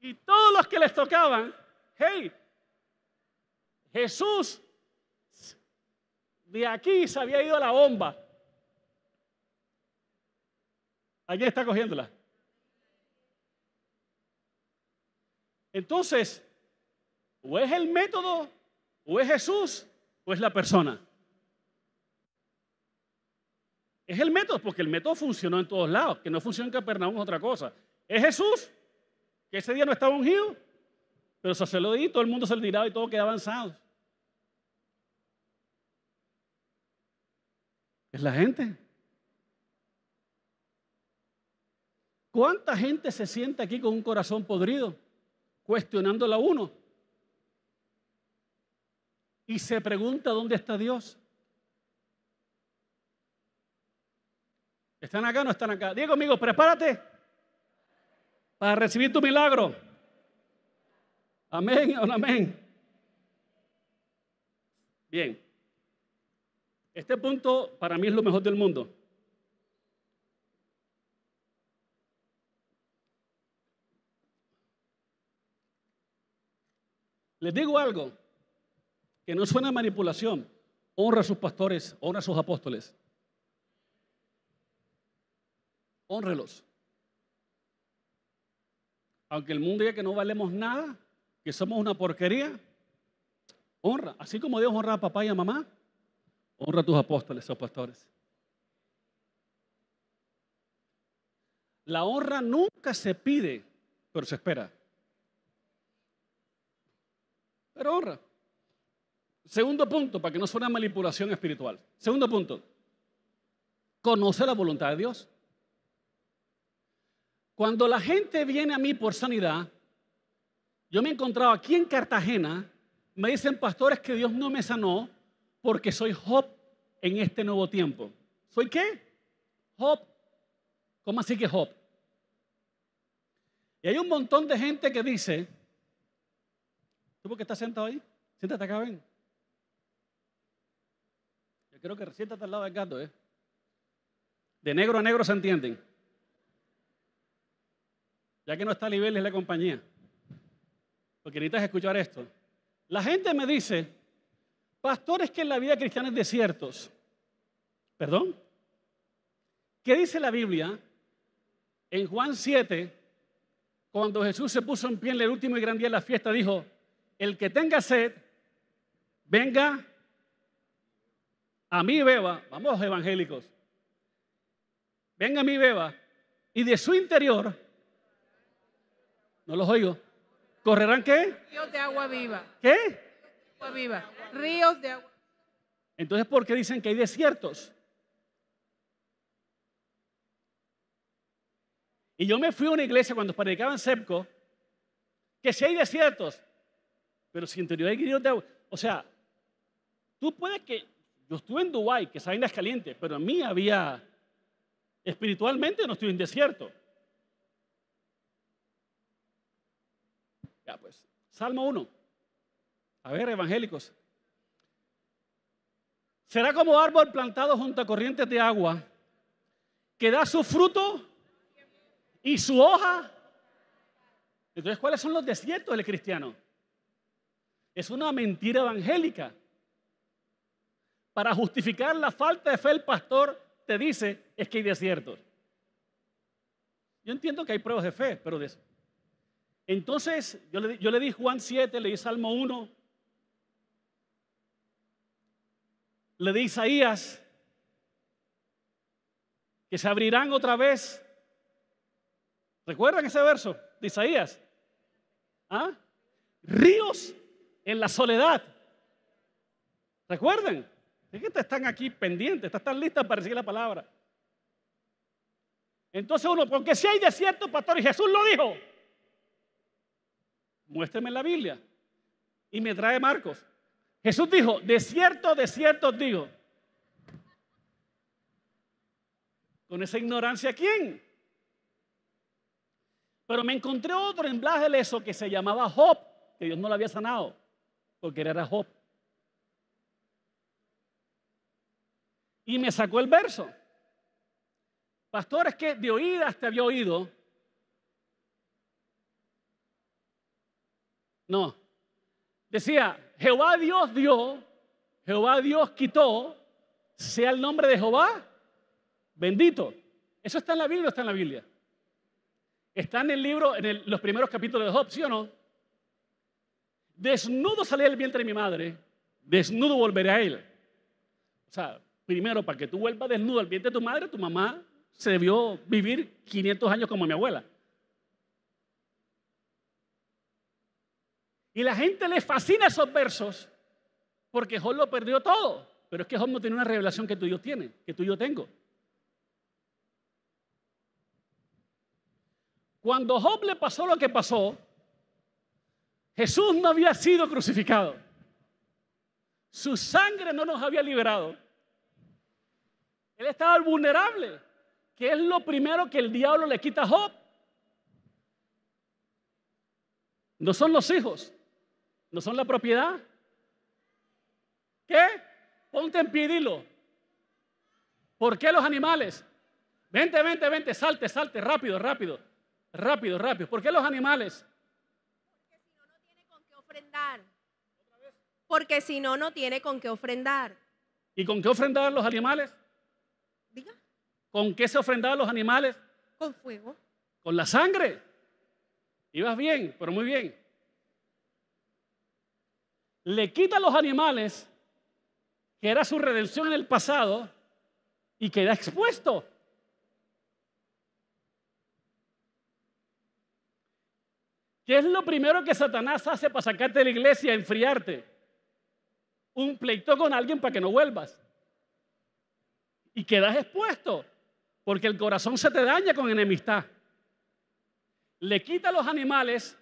Y todos los que les tocaban, hey, Jesús de aquí se había ido a la bomba. Alguien está cogiéndola. Entonces, o es el método o es Jesús o es la persona. Es el método, porque el método funcionó en todos lados. Que no funciona en Capernaum es otra cosa. Es Jesús, que ese día no estaba ungido, pero se lo di, todo el mundo se lo dirá y todo queda avanzado. Es la gente. ¿Cuánta gente se siente aquí con un corazón podrido, cuestionándola a uno? y se pregunta dónde está Dios. ¿Están acá o no están acá? Diego, amigo, prepárate para recibir tu milagro. Amén amén. Bien. Este punto para mí es lo mejor del mundo. Les digo algo, que no suena manipulación, honra a sus pastores, honra a sus apóstoles. Honrelos. Aunque el mundo diga que no valemos nada, que somos una porquería, honra. Así como Dios honra a papá y a mamá, honra a tus apóstoles, a pastores. La honra nunca se pide, pero se espera. Pero honra. Segundo punto, para que no una manipulación espiritual. Segundo punto, conoce la voluntad de Dios. Cuando la gente viene a mí por sanidad, yo me he encontrado aquí en Cartagena, me dicen pastores que Dios no me sanó porque soy Job en este nuevo tiempo. ¿Soy qué? Job. ¿Cómo así que Job? Y hay un montón de gente que dice, ¿tú por qué estás sentado ahí? Siéntate acá, ven creo que está al lado del gato, ¿eh? De negro a negro se entienden. Ya que no está nivel es la compañía. Porque necesitas escuchar esto. La gente me dice, pastores que en la vida cristiana es desiertos. ¿Perdón? ¿Qué dice la Biblia en Juan 7, cuando Jesús se puso en pie en el último y gran día de la fiesta, dijo, el que tenga sed, venga a mí beba, vamos evangélicos, venga a mí beba, y de su interior, no los oigo, ¿correrán qué? Ríos de agua viva. ¿Qué? Agua viva. Ríos de agua. Entonces, ¿por qué dicen que hay desiertos? Y yo me fui a una iglesia cuando predicaban SEPCO, que si hay desiertos, pero si interior hay ríos de agua. O sea, tú puedes que no estuve en Dubái, que esa vaina es caliente, pero a mí había, espiritualmente no estoy en desierto. Ya pues, Salmo 1. A ver, evangélicos. Será como árbol plantado junto a corrientes de agua, que da su fruto y su hoja. Entonces, ¿cuáles son los desiertos del cristiano? Es una mentira evangélica para justificar la falta de fe el pastor te dice es que hay desiertos. Yo entiendo que hay pruebas de fe, pero de eso. Entonces, yo le, yo le di Juan 7, le di Salmo 1, le di Isaías, que se abrirán otra vez. ¿Recuerdan ese verso de Isaías? ¿Ah? Ríos en la soledad. ¿Recuerdan? Es que están aquí pendientes, están listas para decir la palabra. Entonces uno, porque si hay desierto, pastor, y Jesús lo dijo, muéstrame la Biblia. Y me trae Marcos. Jesús dijo, desierto, desierto, digo. Con esa ignorancia, ¿quién? Pero me encontré otro en de que se llamaba Job, que Dios no lo había sanado, porque era Job. Y me sacó el verso. Pastor, es que de oídas te había oído. No. Decía, Jehová Dios dio, Jehová Dios quitó, sea el nombre de Jehová bendito. Eso está en la Biblia, está en la Biblia. Está en el libro, en los primeros capítulos de Job, ¿sí o no? Desnudo salí del vientre de mi madre, desnudo volveré a él. O sea, primero, para que tú vuelvas desnudo al vientre de tu madre, tu mamá se debió vivir 500 años como mi abuela. Y la gente le fascina esos versos porque Job lo perdió todo. Pero es que Job no tiene una revelación que tú y yo tiene, que tú y yo tengo. Cuando Job le pasó lo que pasó, Jesús no había sido crucificado. Su sangre no nos había liberado. Él estaba vulnerable, que es lo primero que el diablo le quita a Job. No son los hijos, no son la propiedad. ¿Qué? Ponte en pie ¿Por qué los animales? Vente, vente, vente, salte, salte, rápido, rápido, rápido, rápido. ¿Por qué los animales? Porque si no, no tiene con qué ofrendar. Porque si no, no tiene con qué ofrendar. ¿Y con qué ofrendar los animales? Diga. ¿Con qué se a los animales? Con fuego. Con la sangre. Ibas bien, pero muy bien. Le quita a los animales, que era su redención en el pasado, y queda expuesto. ¿Qué es lo primero que Satanás hace para sacarte de la iglesia, enfriarte? Un pleito con alguien para que no vuelvas y quedas expuesto, porque el corazón se te daña con enemistad. Le quita los animales,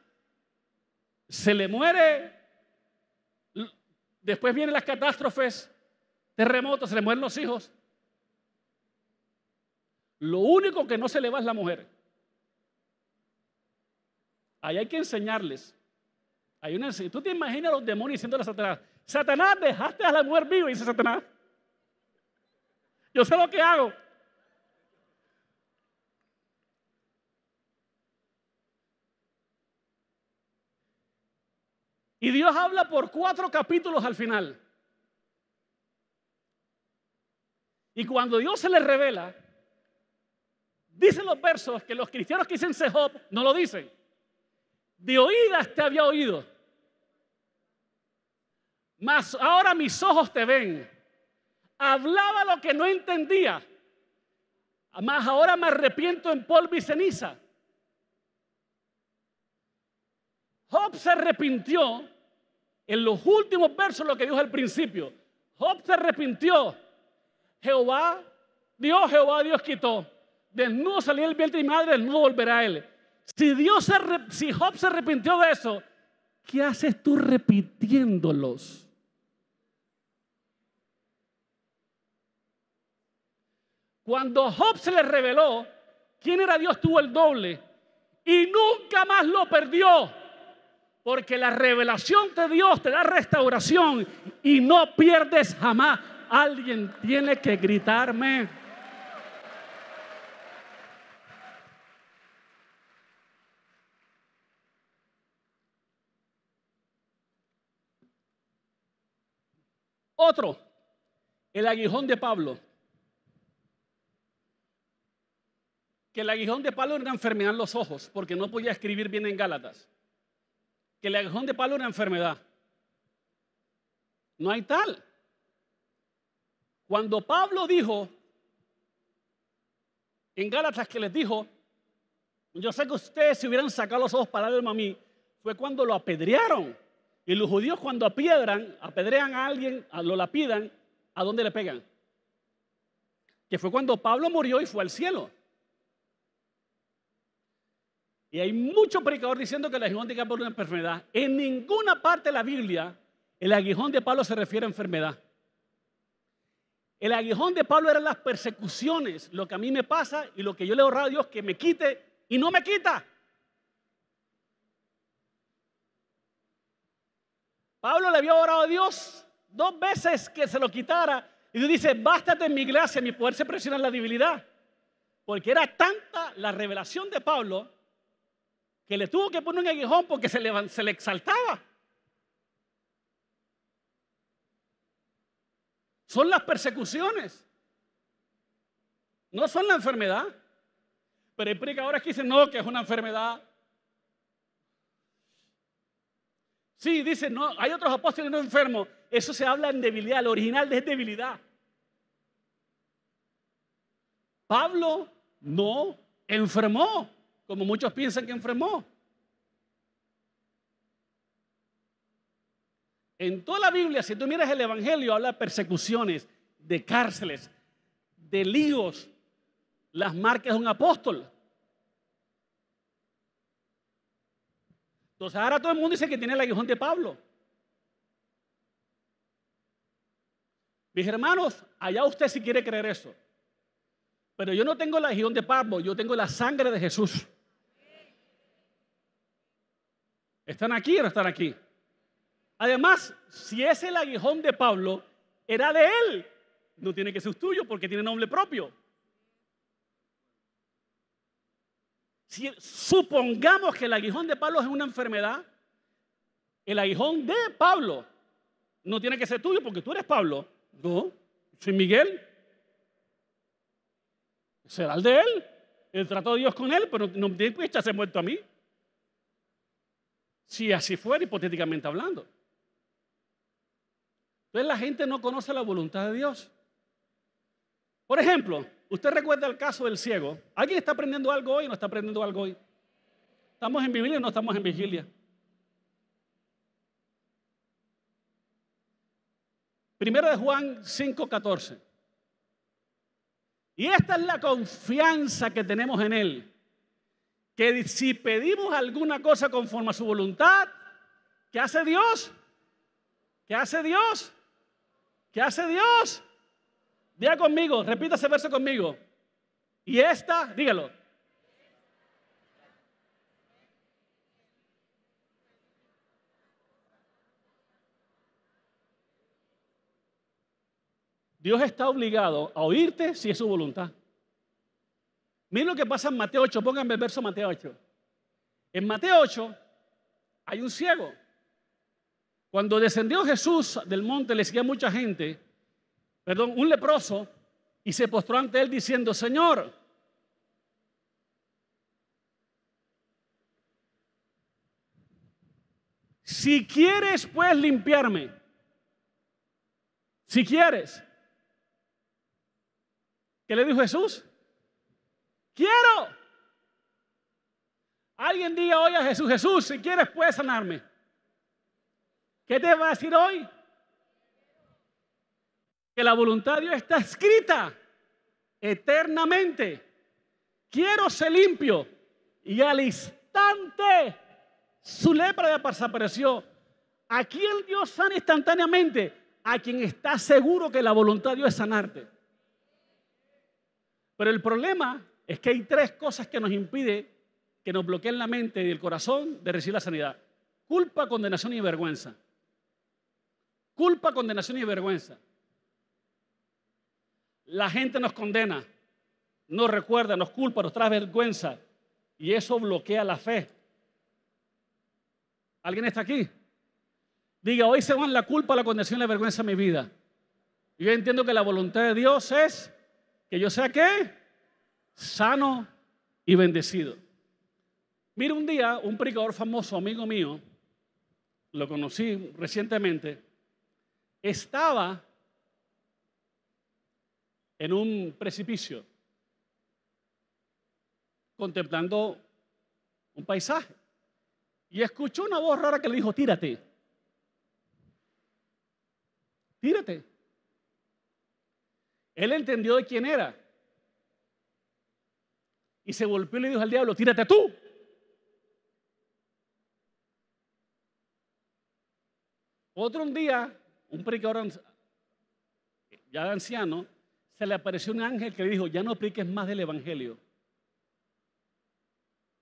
se le muere, después vienen las catástrofes, terremotos, se le mueren los hijos. Lo único que no se le va es la mujer. Ahí hay que enseñarles. Hay una, tú te imaginas a los demonios diciendo a Satanás, Satanás, dejaste a la mujer viva, dice Satanás. Yo sé lo que hago. Y Dios habla por cuatro capítulos al final. Y cuando Dios se le revela, dicen los versos que los cristianos que dicen Sehob no lo dicen. De oídas te había oído, mas ahora mis ojos te ven hablaba lo que no entendía. Más ahora me arrepiento en polvo y ceniza. Job se arrepintió en los últimos versos, lo que dijo al principio. Job se arrepintió. Jehová, Dios, Jehová, Dios quitó. Desnudo salió el vientre y madre, desnudo volverá a él. Si, Dios si Job se arrepintió de eso, ¿qué haces tú repitiéndolos? Cuando Job se le reveló quién era Dios, tuvo el doble y nunca más lo perdió. Porque la revelación de Dios te da restauración y no pierdes jamás. Alguien tiene que gritarme. Otro, el aguijón de Pablo. que el aguijón de palo era una enfermedad en los ojos, porque no podía escribir bien en Gálatas. Que el aguijón de palo era una enfermedad. No hay tal. Cuando Pablo dijo en Gálatas que les dijo, yo sé que ustedes se hubieran sacado los ojos para darle a mí, fue cuando lo apedrearon. Y los judíos cuando apiedran, apedrean a alguien, lo lapidan, ¿a dónde le pegan? Que fue cuando Pablo murió y fue al cielo. Y hay muchos predicadores diciendo que el aguijón de Pablo una enfermedad. En ninguna parte de la Biblia el aguijón de Pablo se refiere a enfermedad. El aguijón de Pablo eran las persecuciones, lo que a mí me pasa y lo que yo le he orado a Dios que me quite y no me quita. Pablo le había orado a Dios dos veces que se lo quitara. Y Dios dice, bástate en mi gracia, mi poder se presiona en la debilidad. Porque era tanta la revelación de Pablo que le tuvo que poner un aguijón porque se le, se le exaltaba. Son las persecuciones. No son la enfermedad. Pero hay predicadores que dicen, no, que es una enfermedad. Sí, dice, no, hay otros apóstoles no enfermos. Eso se habla en debilidad. Lo original es debilidad. Pablo no enfermó como muchos piensan que enfermó. En toda la Biblia, si tú miras el Evangelio, habla de persecuciones, de cárceles, de líos, las marcas de un apóstol. Entonces ahora todo el mundo dice que tiene el aguijón de Pablo. Mis hermanos, allá usted si quiere creer eso. Pero yo no tengo la aguijón de Pablo, yo tengo la sangre de Jesús. ¿Están aquí o no están aquí? Además, si es el aguijón de Pablo, era de él. No tiene que ser tuyo porque tiene nombre propio. Si supongamos que el aguijón de Pablo es una enfermedad, el aguijón de Pablo no tiene que ser tuyo porque tú eres Pablo. No, soy Miguel. Será el de él. El trato de Dios con él, pero no tiene que pues, echarse muerto a mí. Si así fuera, hipotéticamente hablando. Entonces la gente no conoce la voluntad de Dios. Por ejemplo, usted recuerda el caso del ciego. ¿Alguien está aprendiendo algo hoy o no está aprendiendo algo hoy? ¿Estamos en vigilia o no estamos en vigilia? Primero de Juan 5:14. Y esta es la confianza que tenemos en Él que si pedimos alguna cosa conforme a su voluntad, ¿qué hace Dios? ¿Qué hace Dios? ¿Qué hace Dios? Diga conmigo, repita ese verso conmigo. Y esta, dígalo. Dios está obligado a oírte si es su voluntad. Miren lo que pasa en Mateo 8, pónganme el verso Mateo 8. En Mateo 8 hay un ciego. Cuando descendió Jesús del monte le seguía mucha gente, perdón, un leproso, y se postró ante él diciendo, Señor, si quieres puedes limpiarme, si quieres. ¿Qué le dijo Jesús? Quiero. Alguien diga hoy a Jesús, Jesús, si quieres puedes sanarme. ¿Qué te va a decir hoy? Que la voluntad de Dios está escrita eternamente. Quiero ser limpio. Y al instante su lepra desapareció. ¿A el Dios sana instantáneamente? A quien está seguro que la voluntad de Dios es sanarte. Pero el problema es que hay tres cosas que nos impiden que nos bloqueen la mente y el corazón de recibir la sanidad. Culpa, condenación y vergüenza. Culpa, condenación y vergüenza. La gente nos condena, nos recuerda, nos culpa, nos trae vergüenza y eso bloquea la fe. ¿Alguien está aquí? Diga, hoy se van la culpa, la condenación y la vergüenza a mi vida. Yo entiendo que la voluntad de Dios es que yo sea qué? sano y bendecido. Mira, un día un predicador famoso, amigo mío, lo conocí recientemente, estaba en un precipicio contemplando un paisaje y escuchó una voz rara que le dijo, tírate, tírate. Él entendió de quién era. Y se golpeó y le dijo al diablo, tírate tú. Otro día, un predicador ya de anciano, se le apareció un ángel que le dijo, ya no apliques más del Evangelio.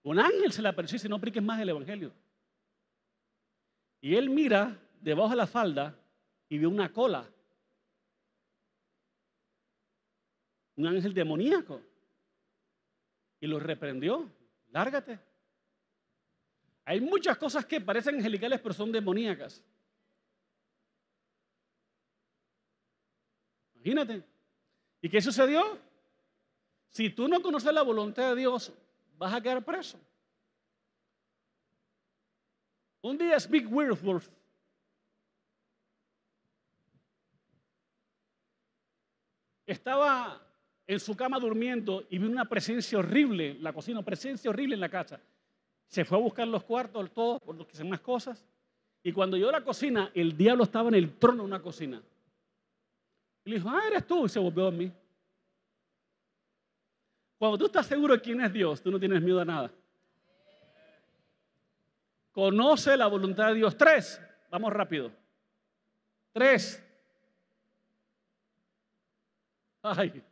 Un ángel se le apareció y no apliques más del Evangelio. Y él mira debajo de la falda y ve una cola. Un ángel demoníaco y lo reprendió. Lárgate. Hay muchas cosas que parecen angelicales pero son demoníacas. Imagínate. ¿Y qué sucedió? Si tú no conoces la voluntad de Dios, vas a quedar preso. Un día Smith Wordsworth. estaba en su cama durmiendo y vi una presencia horrible la cocina, una presencia horrible en la casa. Se fue a buscar los cuartos, todo, por lo que son más cosas. Y cuando llegó a la cocina, el diablo estaba en el trono de una cocina. Y le dijo, ah, eres tú. Y se volvió a mí. Cuando tú estás seguro de quién es Dios, tú no tienes miedo a nada. Conoce la voluntad de Dios. Tres, vamos rápido. Tres. Ay,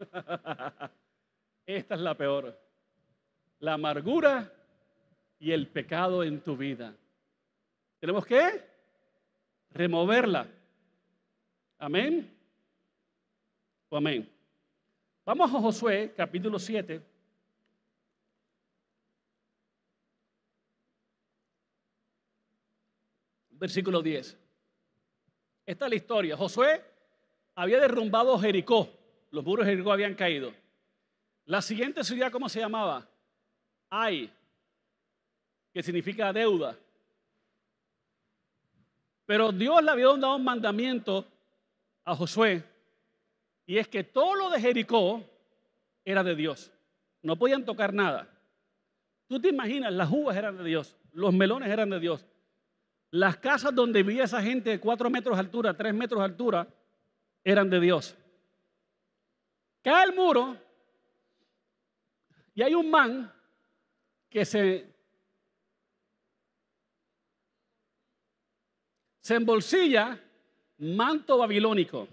Esta es la peor. La amargura y el pecado en tu vida. ¿Tenemos que removerla? Amén. O amén. Vamos a Josué, capítulo 7. Versículo 10. Esta es la historia. Josué había derrumbado Jericó. Los muros de Jericó habían caído. La siguiente ciudad, ¿cómo se llamaba? Ay, que significa deuda. Pero Dios le había dado un mandamiento a Josué, y es que todo lo de Jericó era de Dios. No podían tocar nada. Tú te imaginas, las uvas eran de Dios, los melones eran de Dios. Las casas donde vivía esa gente de cuatro metros de altura, tres metros de altura, eran de Dios. Cae el muro y hay un man que se, se embolsilla manto babilónico.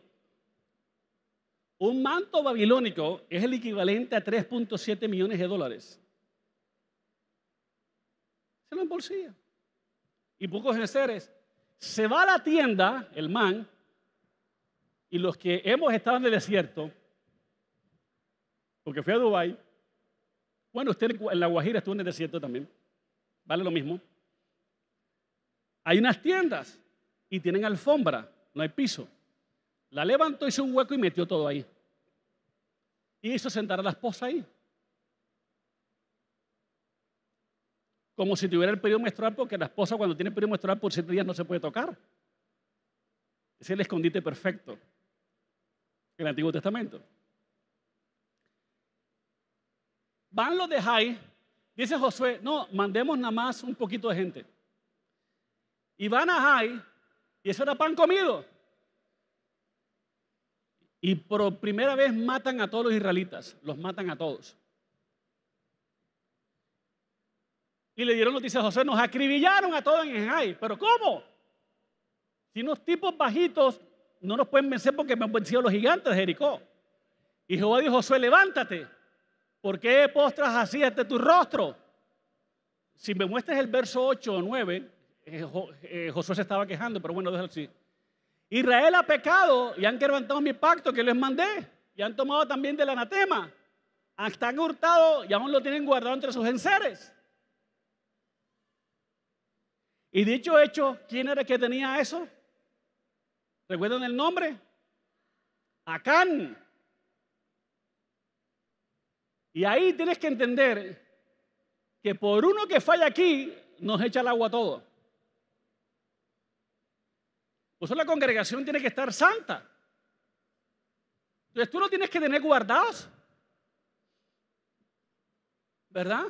Un manto babilónico es el equivalente a 3.7 millones de dólares. Se lo embolsilla. Y pocos ejerceres Se va a la tienda, el man, y los que hemos estado en el desierto, porque fui a Dubái. Bueno, usted en La Guajira estuvo en el desierto también. Vale lo mismo. Hay unas tiendas y tienen alfombra, no hay piso. La levantó, hizo un hueco y metió todo ahí. Y hizo sentar a la esposa ahí. Como si tuviera el periodo menstrual, porque la esposa cuando tiene el periodo menstrual por siete días no se puede tocar. Es el escondite perfecto. El Antiguo Testamento. Van, los de Jai Dice Josué, no, mandemos nada más un poquito de gente. Y van a Jai, y eso era pan comido. Y por primera vez matan a todos los israelitas, los matan a todos. Y le dieron noticias a José, nos acribillaron a todos en Jai. ¿Pero cómo? Si unos tipos bajitos no nos pueden vencer porque me han vencido los gigantes de Jericó. Y Jehová dijo, Josué, levántate ¿Por qué postras así ante tu rostro? Si me muestras el verso 8 o 9, eh, eh, Josué se estaba quejando, pero bueno, déjalo así. Israel ha pecado y han quebrantado mi pacto que les mandé y han tomado también del anatema. Hasta han hurtado y aún lo tienen guardado entre sus enseres. Y dicho hecho, ¿quién era el que tenía eso? ¿Recuerdan el nombre? Acán. Y ahí tienes que entender que por uno que falla aquí, nos echa el agua todo todos. Por eso la congregación tiene que estar santa. Entonces tú no tienes que tener guardados. ¿Verdad?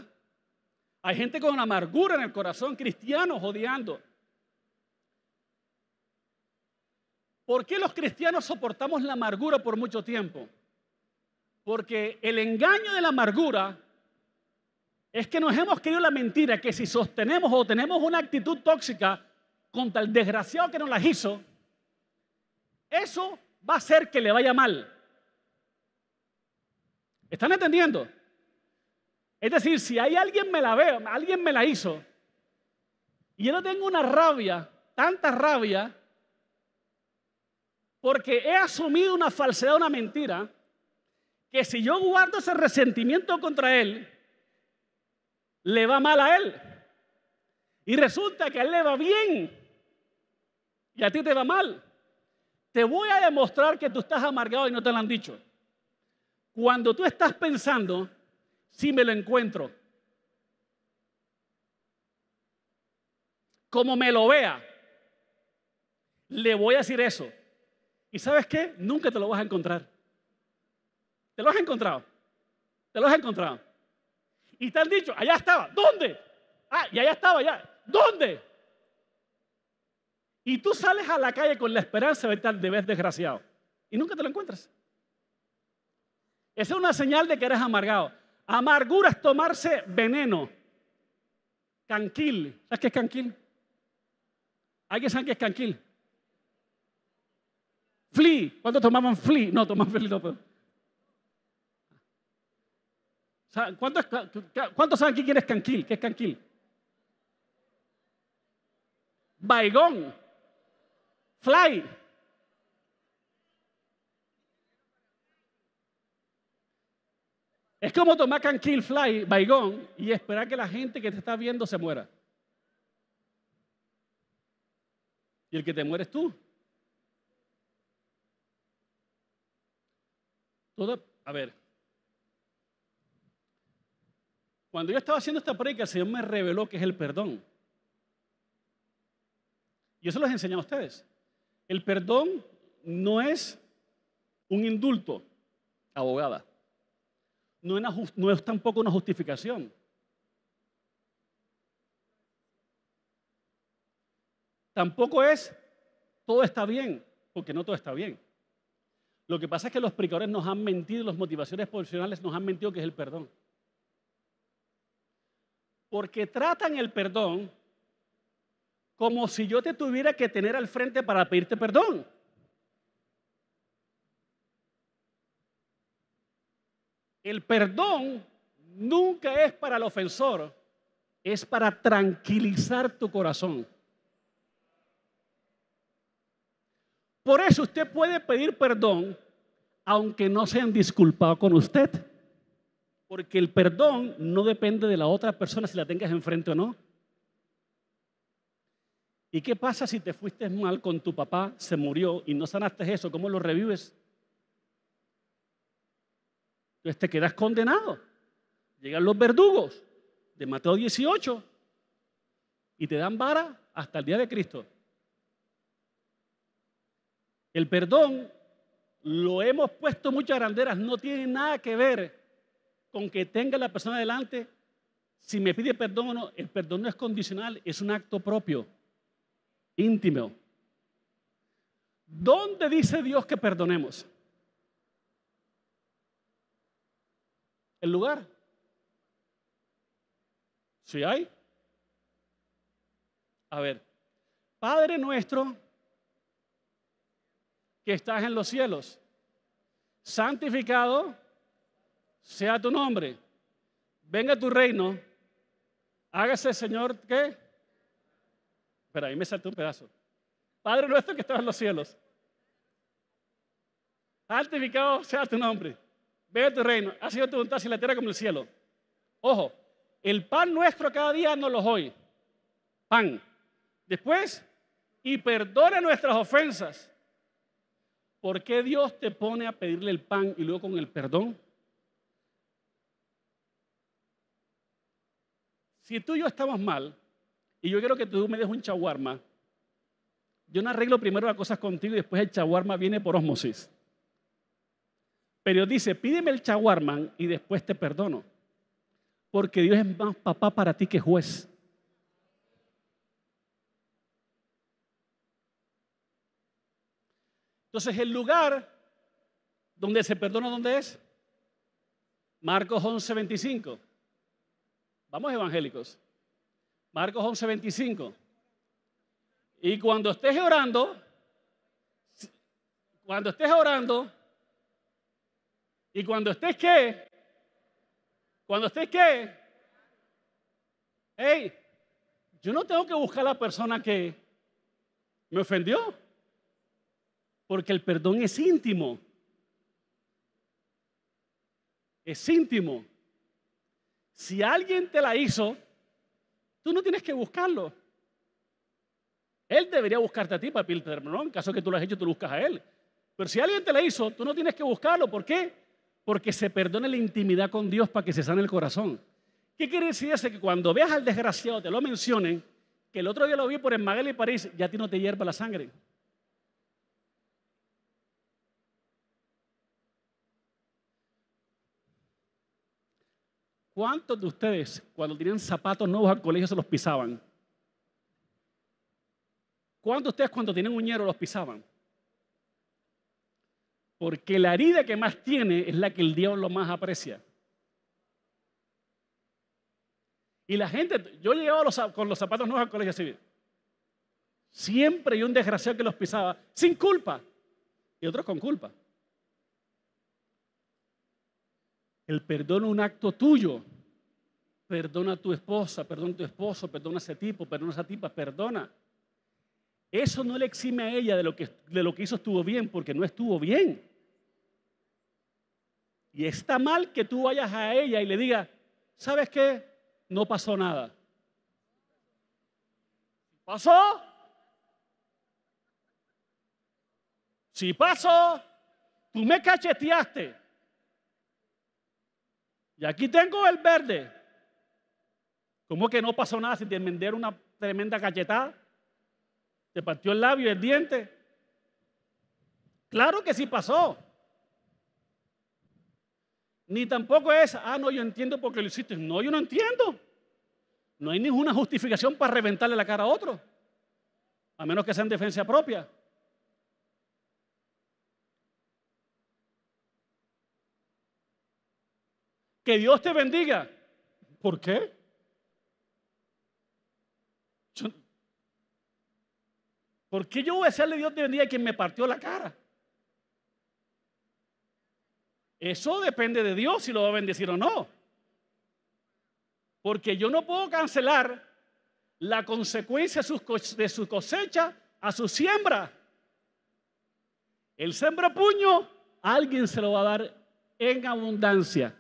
Hay gente con amargura en el corazón, cristianos odiando. ¿Por qué los cristianos soportamos la amargura por mucho tiempo? Porque el engaño de la amargura es que nos hemos creído la mentira que si sostenemos o tenemos una actitud tóxica contra el desgraciado que nos las hizo, eso va a hacer que le vaya mal. ¿Están entendiendo? Es decir, si hay alguien me la veo, alguien me la hizo, y yo no tengo una rabia, tanta rabia, porque he asumido una falsedad, una mentira, que si yo guardo ese resentimiento contra él, le va mal a él. Y resulta que a él le va bien y a ti te va mal. Te voy a demostrar que tú estás amargado y no te lo han dicho. Cuando tú estás pensando, si me lo encuentro, como me lo vea, le voy a decir eso. ¿Y sabes qué? Nunca te lo vas a encontrar. ¿Te lo has encontrado? ¿Te lo has encontrado? Y te han dicho, allá estaba, ¿dónde? Ah, y allá estaba, ya, ¿dónde? Y tú sales a la calle con la esperanza de estar de vez desgraciado. Y nunca te lo encuentras. Esa es una señal de que eres amargado. Amargura es tomarse veneno. Canquil. ¿Sabes qué es canquil? ¿Alguien sabe qué es canquil? Flea. ¿Cuántos tomaban flea? No, tomaban flea no. ¿Cuántos, saben quién es Canquil? ¿Qué es Canquil? Baigón. Fly. Es como tomar Canquil, Fly, Baigón y esperar que la gente que te está viendo se muera. Y el que te mueres tú. Todo, a ver, Cuando yo estaba haciendo esta práctica, el Señor me reveló que es el perdón. Y eso les he a ustedes. El perdón no es un indulto, abogada. No es, tampoco una justificación. Tampoco es todo está bien, porque no todo está bien. Lo que pasa es que los predicadores nos han mentido, las motivaciones profesionales nos han mentido que es el perdón porque tratan el perdón como si yo te tuviera que tener al frente para pedirte perdón. El perdón nunca es para el ofensor, es para tranquilizar tu corazón. Por eso usted puede pedir perdón aunque no sean han disculpado con usted. Porque el perdón no depende de la otra persona si la tengas enfrente o no. ¿Y qué pasa si te fuiste mal con tu papá, se murió y no sanaste eso? ¿Cómo lo revives? Entonces te quedas condenado. Llegan los verdugos de Mateo 18 y te dan vara hasta el día de Cristo. El perdón lo hemos puesto muchas granderas, no tiene nada que ver aunque tenga la persona delante, si me pide perdón o no, el perdón no es condicional, es un acto propio, íntimo. ¿Dónde dice Dios que perdonemos? El lugar. ¿Sí hay? A ver, Padre nuestro que estás en los cielos, santificado sea tu nombre, venga tu reino, hágase, Señor, ¿qué? Pero ahí me saltó un pedazo. Padre nuestro que estás en los cielos, santificado sea tu nombre, venga tu reino, ha sido tu voluntad si la tierra como el cielo. Ojo, el pan nuestro cada día nos lo hoy, pan. Después, y perdona nuestras ofensas. ¿Por qué Dios te pone a pedirle el pan y luego con el perdón? Si tú y yo estamos mal y yo quiero que tú me des un chaguarma, yo no arreglo primero las cosas contigo y después el chaguarma viene por osmosis. Pero Dios dice, pídeme el chaguarman y después te perdono. Porque Dios es más papá para ti que juez. Entonces el lugar donde se perdona, ¿dónde es? Marcos 11:25. Vamos evangélicos. Marcos 11, 25. Y cuando estés orando, cuando estés orando, y cuando estés qué, cuando estés qué, hey, yo no tengo que buscar a la persona que me ofendió, porque el perdón es íntimo. Es íntimo. Si alguien te la hizo, tú no tienes que buscarlo. Él debería buscarte a ti, papi, ¿no? En caso que tú lo has hecho, tú buscas a él. Pero si alguien te la hizo, tú no tienes que buscarlo. ¿Por qué? Porque se perdone la intimidad con Dios para que se sane el corazón. ¿Qué quiere decir eso? Que cuando veas al desgraciado, te lo mencionen, que el otro día lo vi por el Magali y París, ya ti no te hierba la sangre. ¿Cuántos de ustedes cuando tenían zapatos nuevos al colegio se los pisaban? ¿Cuántos de ustedes cuando tienen uñero los pisaban? Porque la herida que más tiene es la que el diablo más aprecia. Y la gente, yo llegaba con los zapatos nuevos al colegio civil. Siempre hay un desgraciado que los pisaba sin culpa y otros con culpa. El perdón es un acto tuyo. Perdona a tu esposa, perdona a tu esposo, perdona a ese tipo, perdona a esa tipa, perdona. Eso no le exime a ella de lo que, de lo que hizo estuvo bien, porque no estuvo bien. Y está mal que tú vayas a ella y le digas, ¿sabes qué? No pasó nada. ¿Pasó? Si pasó, tú me cacheteaste. Y aquí tengo el verde. ¿Cómo que no pasó nada sin te una tremenda cachetada? ¿Te partió el labio y el diente? Claro que sí pasó. Ni tampoco es, ah, no, yo entiendo porque lo hiciste. No, yo no entiendo. No hay ninguna justificación para reventarle la cara a otro. A menos que sea en defensa propia. Que Dios te bendiga. ¿Por qué? ¿Por qué yo voy a hacerle Dios te bendiga a quien me partió la cara? Eso depende de Dios si lo va a bendecir o no. Porque yo no puedo cancelar la consecuencia de su cosecha a su siembra. El siembra puño, alguien se lo va a dar en abundancia.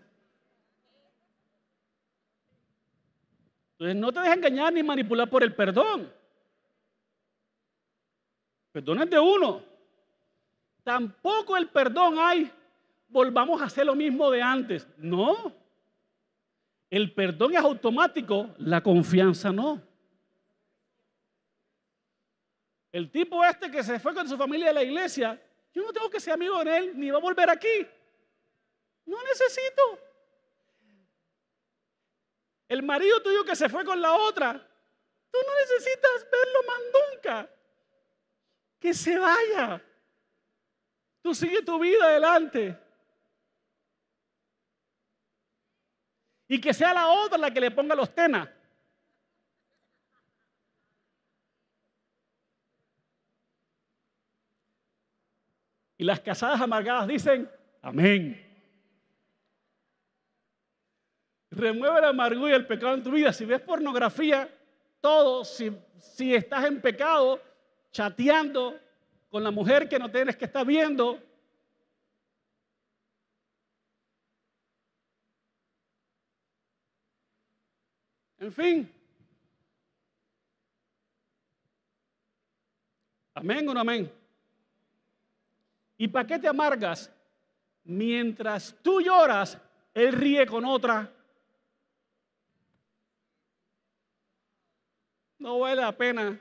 Entonces no te dejes engañar ni manipular por el perdón. Perdón es de uno. Tampoco el perdón hay, volvamos a hacer lo mismo de antes. No. El perdón es automático, la confianza no. El tipo este que se fue con su familia a la iglesia, yo no tengo que ser amigo de él, ni va a volver aquí. No necesito el marido tuyo que se fue con la otra, tú no necesitas verlo más nunca. Que se vaya. Tú sigue tu vida adelante. Y que sea la otra la que le ponga los tenas. Y las casadas amargadas dicen, amén. Remueve la amargura y el pecado en tu vida. Si ves pornografía, todo, si, si estás en pecado, chateando con la mujer que no tienes que estar viendo, En fin. Amén o no amén. ¿Y para qué te amargas? Mientras tú lloras, Él ríe con otra. no vale la pena.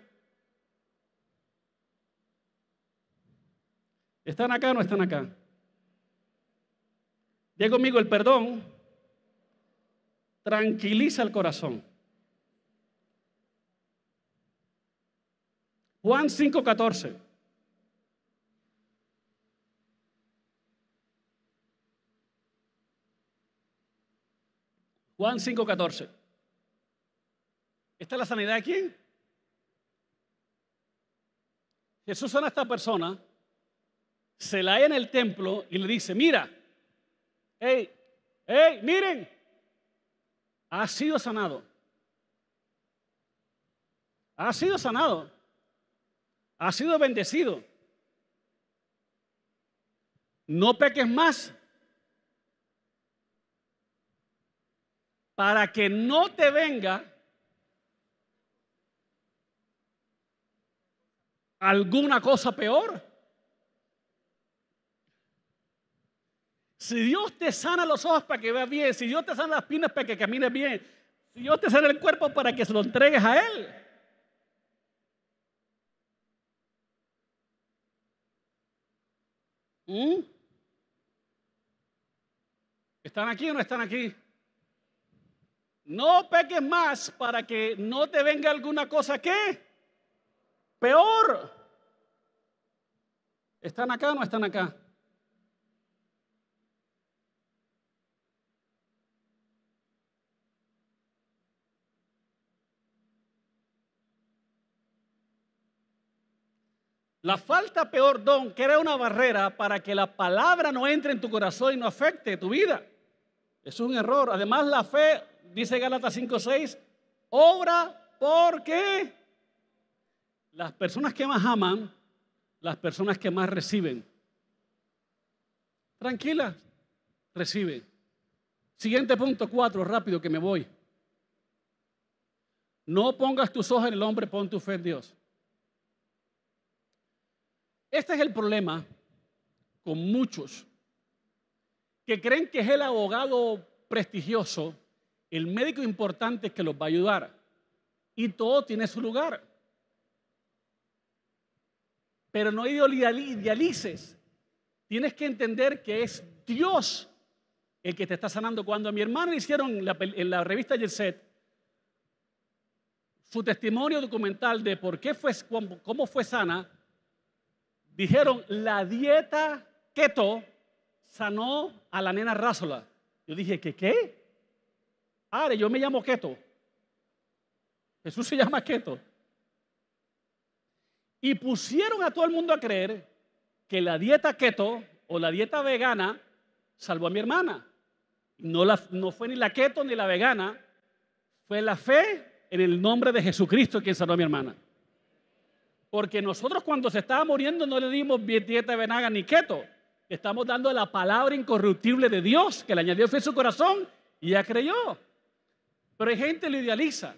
¿Están acá o no están acá? Diga conmigo, el perdón tranquiliza el corazón. Juan 5:14. Juan 5:14. ¿Esta la sanidad de quién? Jesús sana a esta persona, se la en el templo y le dice, mira, hey, hey, miren, ha sido sanado. Ha sido sanado. Ha sido bendecido. No peques más. Para que no te venga alguna cosa peor. Si Dios te sana los ojos para que veas bien, si Dios te sana las piernas para que camines bien, si Dios te sana el cuerpo para que se lo entregues a Él. ¿Mm? ¿Están aquí o no están aquí? No peques más para que no te venga alguna cosa que peor. ¿Están acá o no están acá? La falta peor don crea una barrera para que la palabra no entre en tu corazón y no afecte tu vida. Es un error. Además, la fe, dice Gálatas 5:6, obra porque las personas que más aman las personas que más reciben. Tranquila, reciben. Siguiente punto cuatro, rápido que me voy. No pongas tus ojos en el hombre, pon tu fe en Dios. Este es el problema con muchos que creen que es el abogado prestigioso, el médico importante que los va a ayudar. Y todo tiene su lugar pero no idealices. Tienes que entender que es Dios el que te está sanando. Cuando a mi hermano hicieron en la revista set su testimonio documental de por qué fue, cómo fue sana, dijeron la dieta keto sanó a la nena Rázola. Yo dije, ¿qué qué? yo me llamo keto. Jesús se llama keto y pusieron a todo el mundo a creer que la dieta keto o la dieta vegana salvó a mi hermana. No, fue ni la keto ni la vegana, fue la fe en el nombre de Jesucristo quien salvó a mi hermana. Porque nosotros cuando se estaba muriendo no le dimos dieta vegana ni keto. estamos dando la palabra incorruptible de Dios que le añadió fe en su corazón y ya creyó. Pero hay gente que lo idealiza.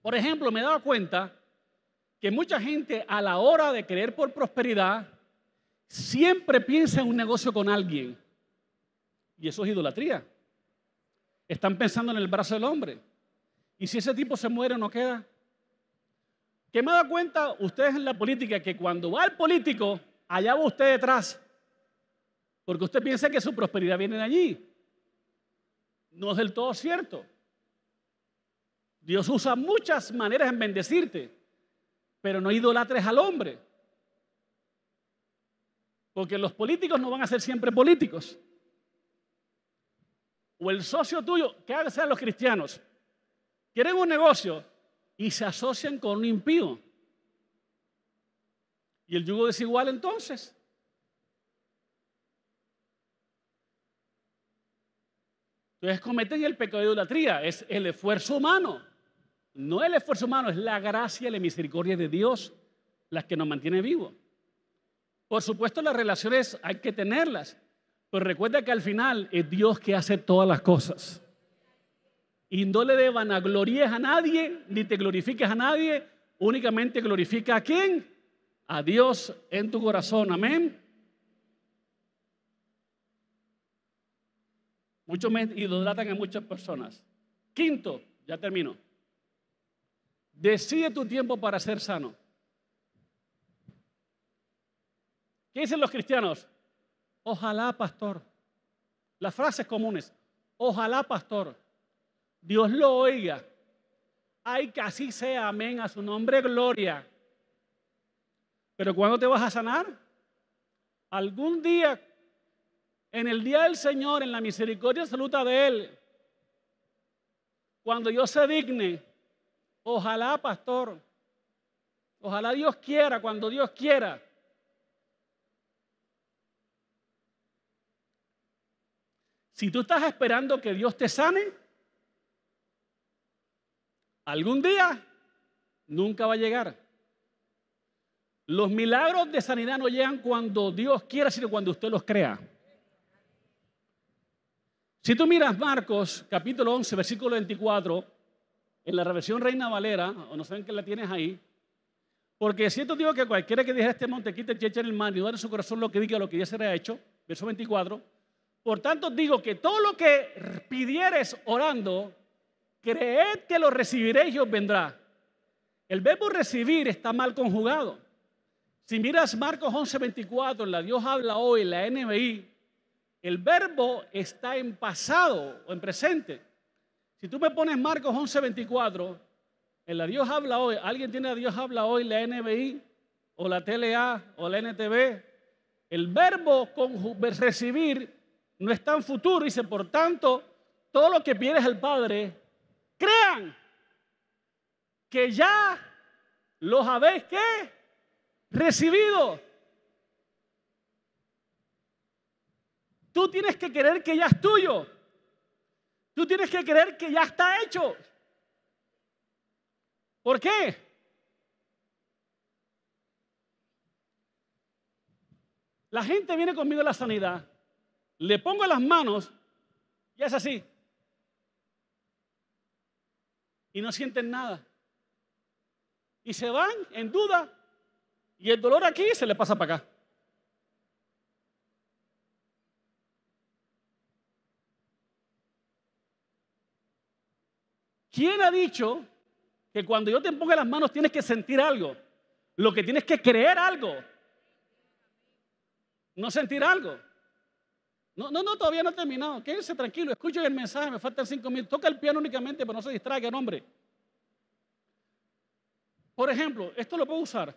Por ejemplo, me he dado cuenta que mucha gente a la hora de creer por prosperidad siempre piensa en un negocio con alguien. Y eso es idolatría. Están pensando en el brazo del hombre. Y si ese tipo se muere, no queda. ¿Qué me da cuenta ustedes en la política que cuando va el político, allá va usted detrás. Porque usted piensa que su prosperidad viene de allí. No es del todo cierto. Dios usa muchas maneras en bendecirte pero no idolatres al hombre. Porque los políticos no van a ser siempre políticos. O el socio tuyo, ¿qué hacen los cristianos? Quieren un negocio y se asocian con un impío. ¿Y el yugo desigual entonces? Entonces cometen el pecado de idolatría, es el esfuerzo humano. No el esfuerzo humano, es la gracia y la misericordia de Dios las que nos mantiene vivos. Por supuesto, las relaciones hay que tenerlas, pero recuerda que al final es Dios que hace todas las cosas. Y no le deban a glories a nadie, ni te glorifiques a nadie, únicamente glorifica a quién? A Dios en tu corazón, amén. Muchos me tratan a muchas personas. Quinto, ya termino. Decide tu tiempo para ser sano. ¿Qué dicen los cristianos? Ojalá, pastor. Las frases comunes. Ojalá, pastor. Dios lo oiga. Ay, que así sea, amén, a su nombre, gloria. Pero ¿cuándo te vas a sanar? Algún día, en el día del Señor, en la misericordia absoluta de Él, cuando yo se digne Ojalá, pastor. Ojalá Dios quiera, cuando Dios quiera. Si tú estás esperando que Dios te sane, algún día nunca va a llegar. Los milagros de sanidad no llegan cuando Dios quiera, sino cuando usted los crea. Si tú miras Marcos capítulo 11, versículo 24, en la Reversión Reina Valera, o no saben que la tienes ahí, porque siento digo que cualquiera que diga este monte, quite el en el mar y en su corazón lo que diga, lo que ya se ha hecho, verso 24. Por tanto digo que todo lo que pidieres orando, creed que lo recibiréis y os vendrá. El verbo recibir está mal conjugado. Si miras Marcos 11, 24, la Dios habla hoy, la NBI, el verbo está en pasado o en presente. Si tú me pones Marcos 11:24, en la Dios habla hoy, ¿alguien tiene la Dios habla hoy, la NBI o la TLA o la NTV? El verbo recibir no está en futuro, dice, por tanto, todo lo que pides al Padre, crean que ya los habéis ¿qué? recibido. Tú tienes que querer que ya es tuyo. Tú tienes que creer que ya está hecho. ¿Por qué? La gente viene conmigo a la sanidad, le pongo las manos y es así. Y no sienten nada. Y se van en duda y el dolor aquí se le pasa para acá. ¿Quién ha dicho que cuando yo te ponga las manos tienes que sentir algo? Lo que tienes que creer algo. No sentir algo. No, no, no, todavía no he terminado. Quédense tranquilo, escuchen el mensaje, me faltan cinco minutos. Toca el piano únicamente, para no se distraigan, hombre. Por ejemplo, esto lo puedo usar.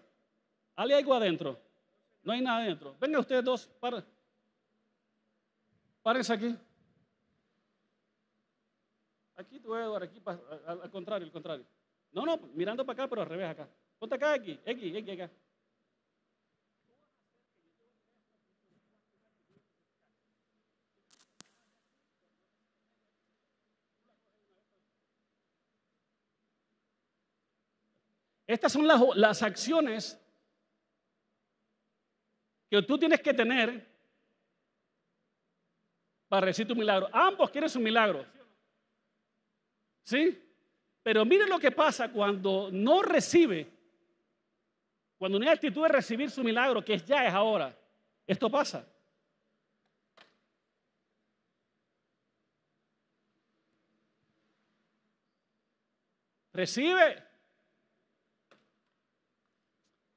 Hay algo adentro. No hay nada adentro. Vengan ustedes dos, para. Párense aquí. Aquí tú, Edward, aquí, al, contrario, al contrario. No, no, mirando para acá, pero al revés acá. Ponte acá, aquí, aquí, aquí, acá. Estas son las, las, acciones que tú tienes que tener para recibir tu milagro. Ambos quieren su milagro. ¿Sí? Pero mire lo que pasa cuando no recibe, cuando no hay actitud de recibir su milagro, que ya es ahora. Esto pasa. Recibe.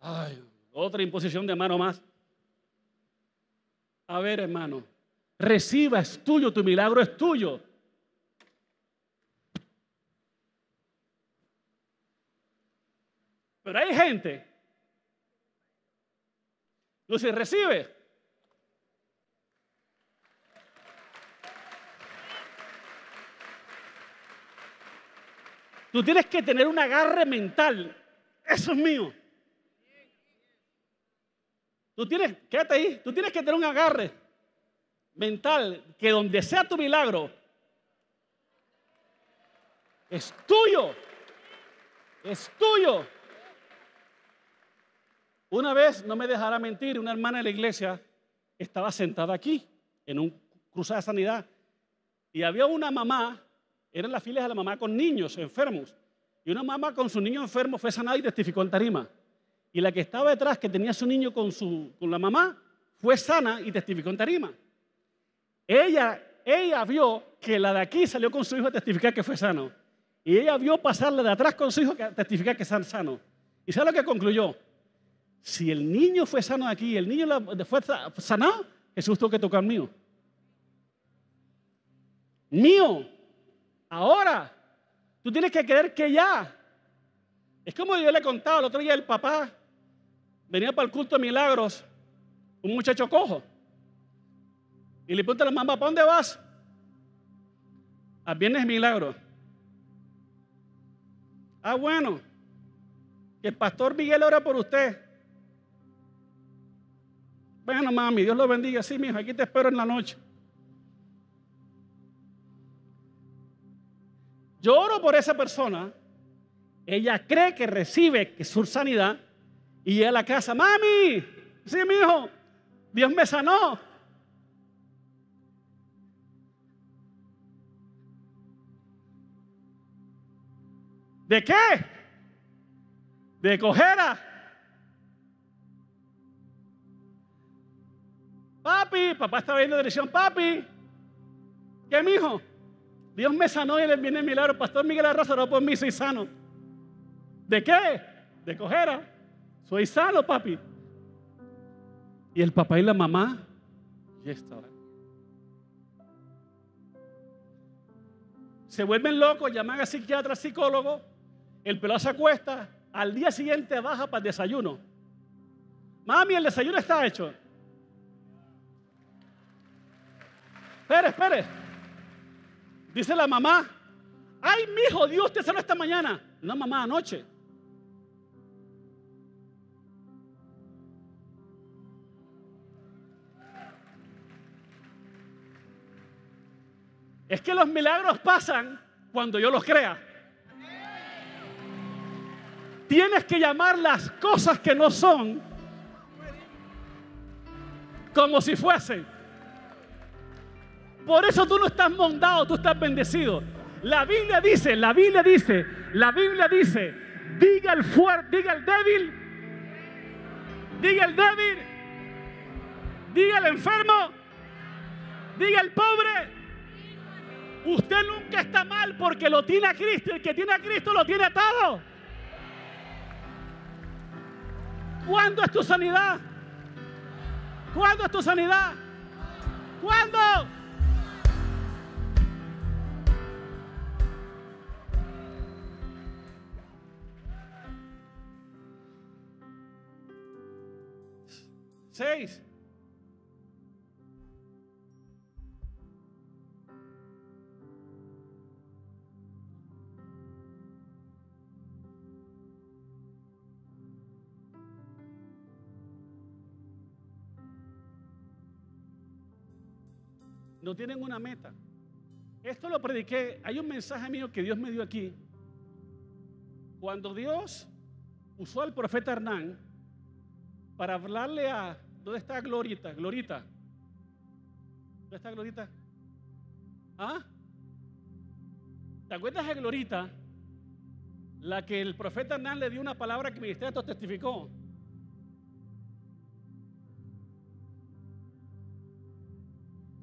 Ay, otra imposición de mano más. A ver, hermano, reciba, es tuyo, tu milagro es tuyo. Pero hay gente. Lucy recibe. Tú tienes que tener un agarre mental. Eso es mío. Tú tienes, quédate ahí, tú tienes que tener un agarre mental que donde sea tu milagro, es tuyo. Es tuyo. Una vez, no me dejara mentir, una hermana de la iglesia estaba sentada aquí, en un cruzada de sanidad, y había una mamá, eran las filas de la mamá con niños enfermos, y una mamá con su niño enfermo fue sanada y testificó en tarima. Y la que estaba detrás, que tenía su niño con, su, con la mamá, fue sana y testificó en tarima. Ella, ella vio que la de aquí salió con su hijo a testificar que fue sano. Y ella vio pasarle de atrás con su hijo a testificar que es sano. ¿Y sabe lo que concluyó? Si el niño fue sano aquí, el niño fue sanado, Jesús tuvo que tocar mío. Mío, ahora. Tú tienes que creer que ya. Es como yo le contaba el otro día, el papá venía para el culto de milagros, un muchacho cojo. Y le pregunta a la mamá, ¿para dónde vas? ¿A viernes milagro. Ah, bueno, el pastor Miguel ahora por usted. Bueno, mami, Dios lo bendiga. Sí, hijo aquí te espero en la noche. Lloro por esa persona. Ella cree que recibe su sanidad y llega la casa. Mami, sí, hijo Dios me sanó. ¿De qué? De cojera. Papi, papá estaba viendo dirección! Papi, ¿qué mijo? Dios me sanó y le viene el milagro. Pastor Miguel Arroz no por mí, soy sano. ¿De qué? De cojera. Soy sano, papi. Y el papá y la mamá, ya está. Se vuelven locos, llaman a psiquiatra, psicólogo. El pelado se acuesta. Al día siguiente baja para el desayuno. Mami, el desayuno está hecho. Espere, espere. Dice la mamá, ay, mi hijo, Dios te sanó esta mañana. No, mamá, anoche. Es que los milagros pasan cuando yo los crea. Tienes que llamar las cosas que no son como si fuesen. Por eso tú no estás mondado, tú estás bendecido. La Biblia dice, la Biblia dice, la Biblia dice, diga el fuerte, diga el débil, diga el débil, diga el enfermo, diga el pobre. Usted nunca está mal porque lo tiene a Cristo. El que tiene a Cristo lo tiene atado. ¿Cuándo es tu sanidad? ¿Cuándo es tu sanidad? ¿Cuándo? No tienen una meta. Esto lo prediqué. Hay un mensaje mío que Dios me dio aquí. Cuando Dios usó al profeta Hernán para hablarle a ¿Dónde está Glorita? Glorita. ¿Dónde está Glorita? ¿Ah? ¿Te acuerdas de Glorita? La que el profeta Hernán le dio una palabra que Ministerio testificó.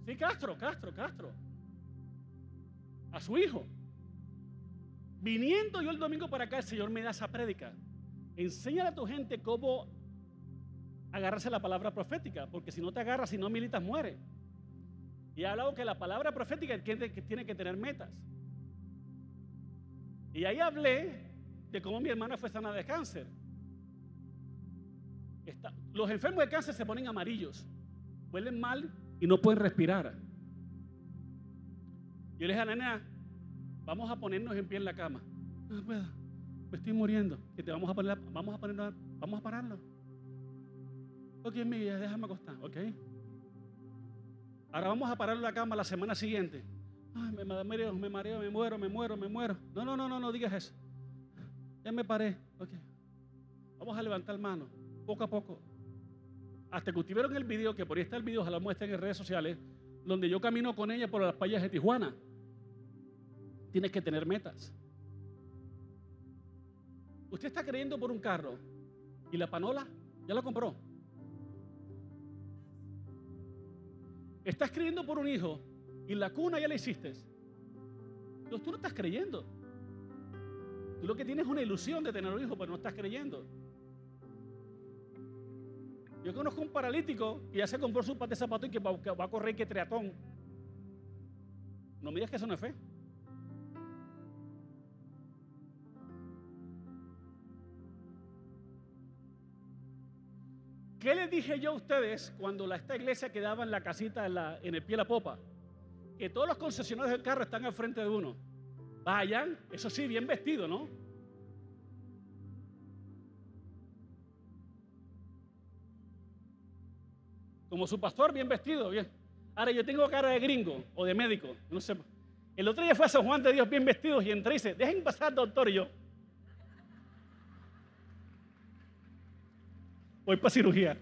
Sí, Castro, Castro, Castro. A su hijo. Viniendo yo el domingo para acá, el Señor me da esa prédica. Enséñale a tu gente cómo agarrarse la palabra profética, porque si no te agarras, si no militas, muere. Y ha hablado que la palabra profética tiene que tener metas. Y ahí hablé de cómo mi hermana fue sana de cáncer. los enfermos de cáncer se ponen amarillos, huelen mal y no pueden respirar. Yo le dije a la nena, vamos a ponernos en pie en la cama. No ah, puedo, me estoy muriendo. Que te vamos a poner, vamos a vamos a pararlo. Ok, vida déjame acostar, ok. Ahora vamos a parar la cama la semana siguiente. Ay, me mareo, me mareo, me muero, me muero, me muero. No, no, no, no, no digas eso. Ya me paré, ok. Vamos a levantar mano, poco a poco. Hasta que vieron el video, que por ahí está el video, ojalá muestren en redes sociales, donde yo camino con ella por las playas de Tijuana. Tienes que tener metas. Usted está creyendo por un carro y la panola ya la compró. Estás creyendo por un hijo y la cuna ya la hiciste. Entonces tú no estás creyendo. Tú lo que tienes es una ilusión de tener un hijo, pero no estás creyendo. Yo conozco un paralítico y ya se compró su pata de zapato y que va, a correr que treatón. No me digas que eso no es fe. ¿Qué les dije yo a ustedes cuando esta iglesia quedaba en la casita en, el pie de la popa? Que todos los concesionarios del carro están al frente de uno. Vayan, eso sí, bien vestido, ¿no? Como su pastor, bien vestido, bien. Ahora yo tengo cara de gringo o de médico, no sé. El otro día fue a San Juan de Dios bien vestido y entré y dice, dejen pasar, doctor, yo. voy para cirugía.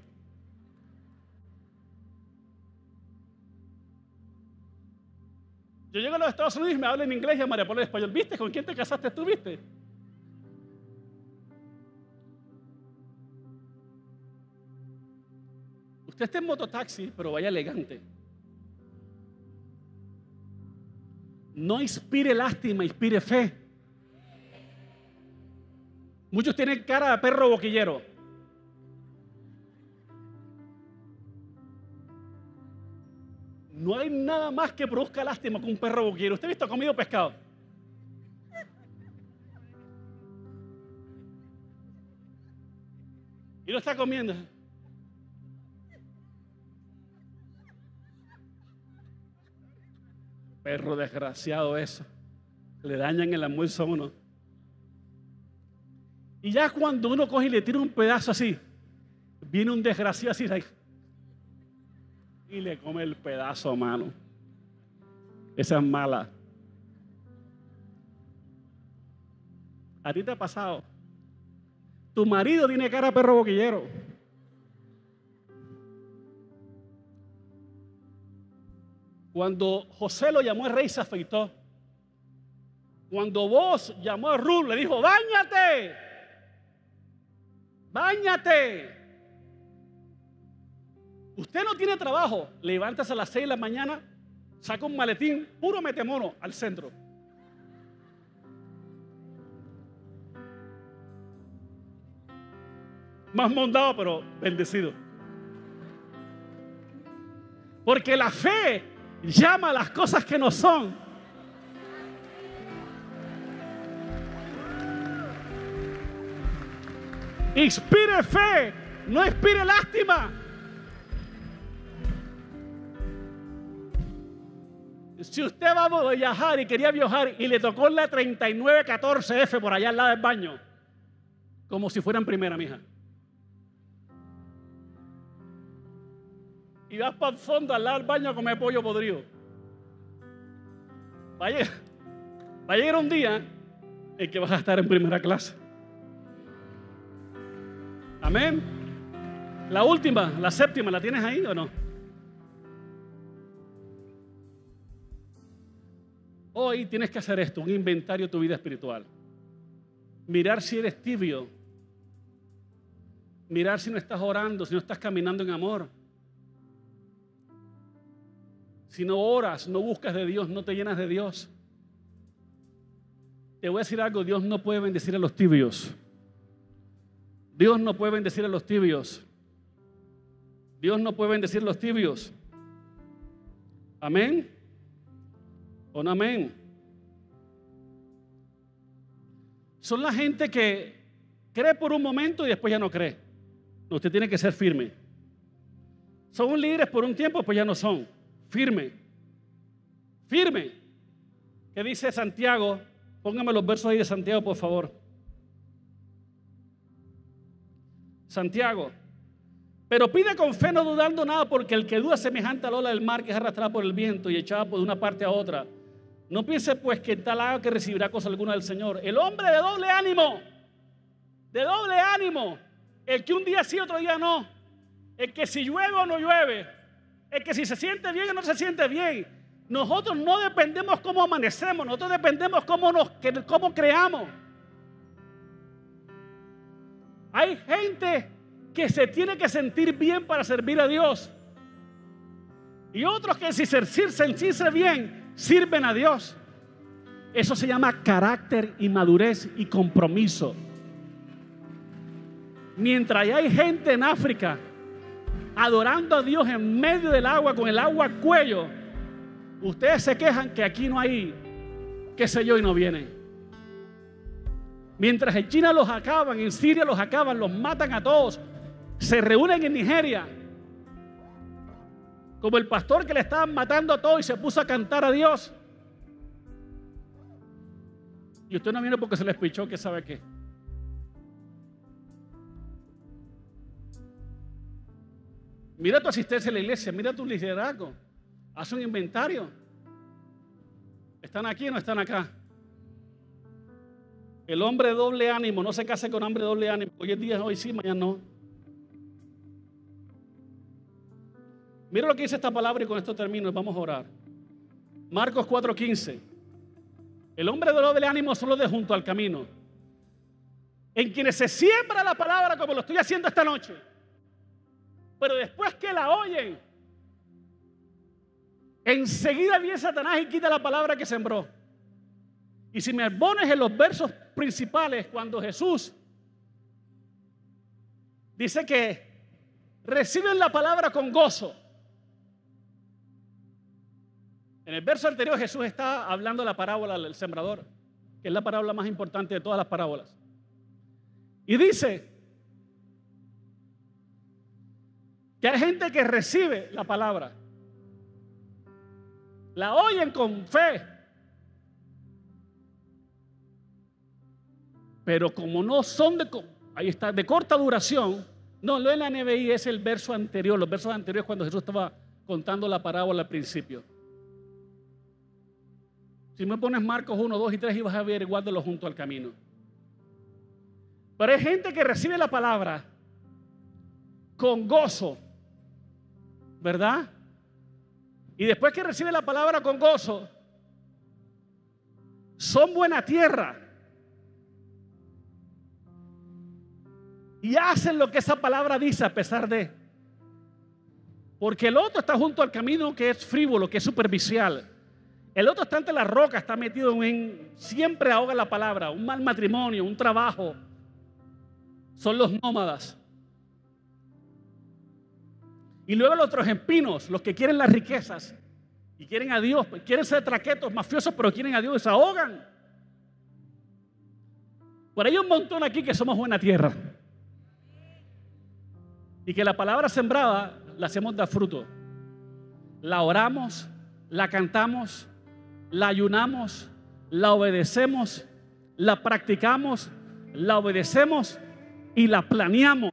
Yo llego a los Estados Unidos y me hablan en inglés y a María por en español. ¿Viste con quién te casaste tú, viste? Usted está en mototaxi, pero vaya elegante. No inspire lástima, inspire fe. Muchos tienen cara de perro boquillero. No hay nada más que produzca lástima que un perro boquero. ¿Usted ha visto comido pescado? Y lo está comiendo. Perro desgraciado eso. Le dañan el almuerzo a uno. Y ya cuando uno coge y le tira un pedazo así, viene un desgraciado así y le come el pedazo a mano. Esa es mala. ¿A ti te ha pasado? Tu marido tiene cara de perro boquillero. Cuando José lo llamó el rey, se afeitó. Cuando vos llamó a Rub le dijo, báñate, báñate. Usted no tiene trabajo, levantas a las 6 de la mañana, saca un maletín, puro metemono al centro. Más mondado, pero bendecido. Porque la fe llama a las cosas que no son. Inspire fe, no inspire lástima. Si usted va a viajar y quería viajar y le tocó la 3914F por allá al lado del baño, como si fuera en primera, mija. Y vas para el fondo al lado del baño a comer pollo podrido. Va a llegar, un día en que vas a estar en primera clase. Amén. La última, la séptima, ¿la tienes ahí o no? Hoy tienes que hacer esto, un inventario de tu vida espiritual. Mirar si eres tibio. Mirar si no estás orando, si no estás caminando en amor. Si no oras, no buscas de Dios, no te llenas de Dios. Te voy a decir algo, Dios no puede bendecir a los tibios. Dios no puede bendecir a los tibios. Dios no puede bendecir a los tibios. Amén amén. Son la gente que cree por un momento y después ya no cree. usted tiene que ser firme. Son líderes por un tiempo, pues ya no son. Firme. Firme. ¿Qué dice Santiago? Póngame los versos ahí de Santiago, por favor. Santiago. Pero pide con fe no dudando nada, porque el que duda semejante a la ola del mar que es arrastrada por el viento y echada por una parte a otra. No piense pues que tal haga que recibirá cosa alguna del Señor. El hombre de doble ánimo, de doble ánimo, el que un día sí, otro día no, el que si llueve o no llueve, el que si se siente bien o no se siente bien. Nosotros no dependemos cómo amanecemos, nosotros dependemos cómo, nos, cómo creamos. Hay gente que se tiene que sentir bien para servir a Dios. Y otros que si sentirse bien sirven a Dios. Eso se llama carácter y madurez y compromiso. Mientras hay gente en África adorando a Dios en medio del agua con el agua al cuello, ustedes se quejan que aquí no hay, qué sé yo, y no vienen. Mientras en China los acaban, en Siria los acaban, los matan a todos, se reúnen en Nigeria como el pastor que le estaban matando a todo y se puso a cantar a Dios. Y usted no viene porque se le pichó que sabe qué. Mira tu asistencia a la iglesia, mira tu liderazgo. Haz un inventario. ¿Están aquí o no están acá? El hombre doble ánimo, no se case con hombre doble ánimo. Hoy es día, hoy sí, mañana no. Mira lo que dice esta palabra y con esto termino, vamos a orar. Marcos 4:15. El hombre de del ánimo solo de junto al camino. En quienes se siembra la palabra como lo estoy haciendo esta noche. Pero después que la oyen, enseguida viene Satanás y quita la palabra que sembró. Y si me pones en los versos principales, cuando Jesús dice que reciben la palabra con gozo, en el verso anterior Jesús está hablando la parábola del sembrador, que es la parábola más importante de todas las parábolas. Y dice que hay gente que recibe la palabra, la oyen con fe, pero como no son de, ahí está, de corta duración, no, lo es la NBI es el verso anterior, los versos anteriores cuando Jesús estaba contando la parábola al principio. Si me pones Marcos 1, 2 y 3 y vas a ver lo junto al camino. Pero hay gente que recibe la palabra con gozo, ¿verdad? Y después que recibe la palabra con gozo, son buena tierra. Y hacen lo que esa palabra dice a pesar de... Porque el otro está junto al camino que es frívolo, que es superficial. El otro está ante la roca, está metido en, siempre ahoga la palabra, un mal matrimonio, un trabajo. Son los nómadas. Y luego los otros espinos, los que quieren las riquezas y quieren a Dios, quieren ser traquetos, mafiosos, pero quieren a Dios y se ahogan. Por ahí hay un montón aquí que somos buena tierra. Y que la palabra sembrada la hacemos dar fruto. La oramos, la cantamos, la ayunamos, la obedecemos, la practicamos, la obedecemos y la planeamos.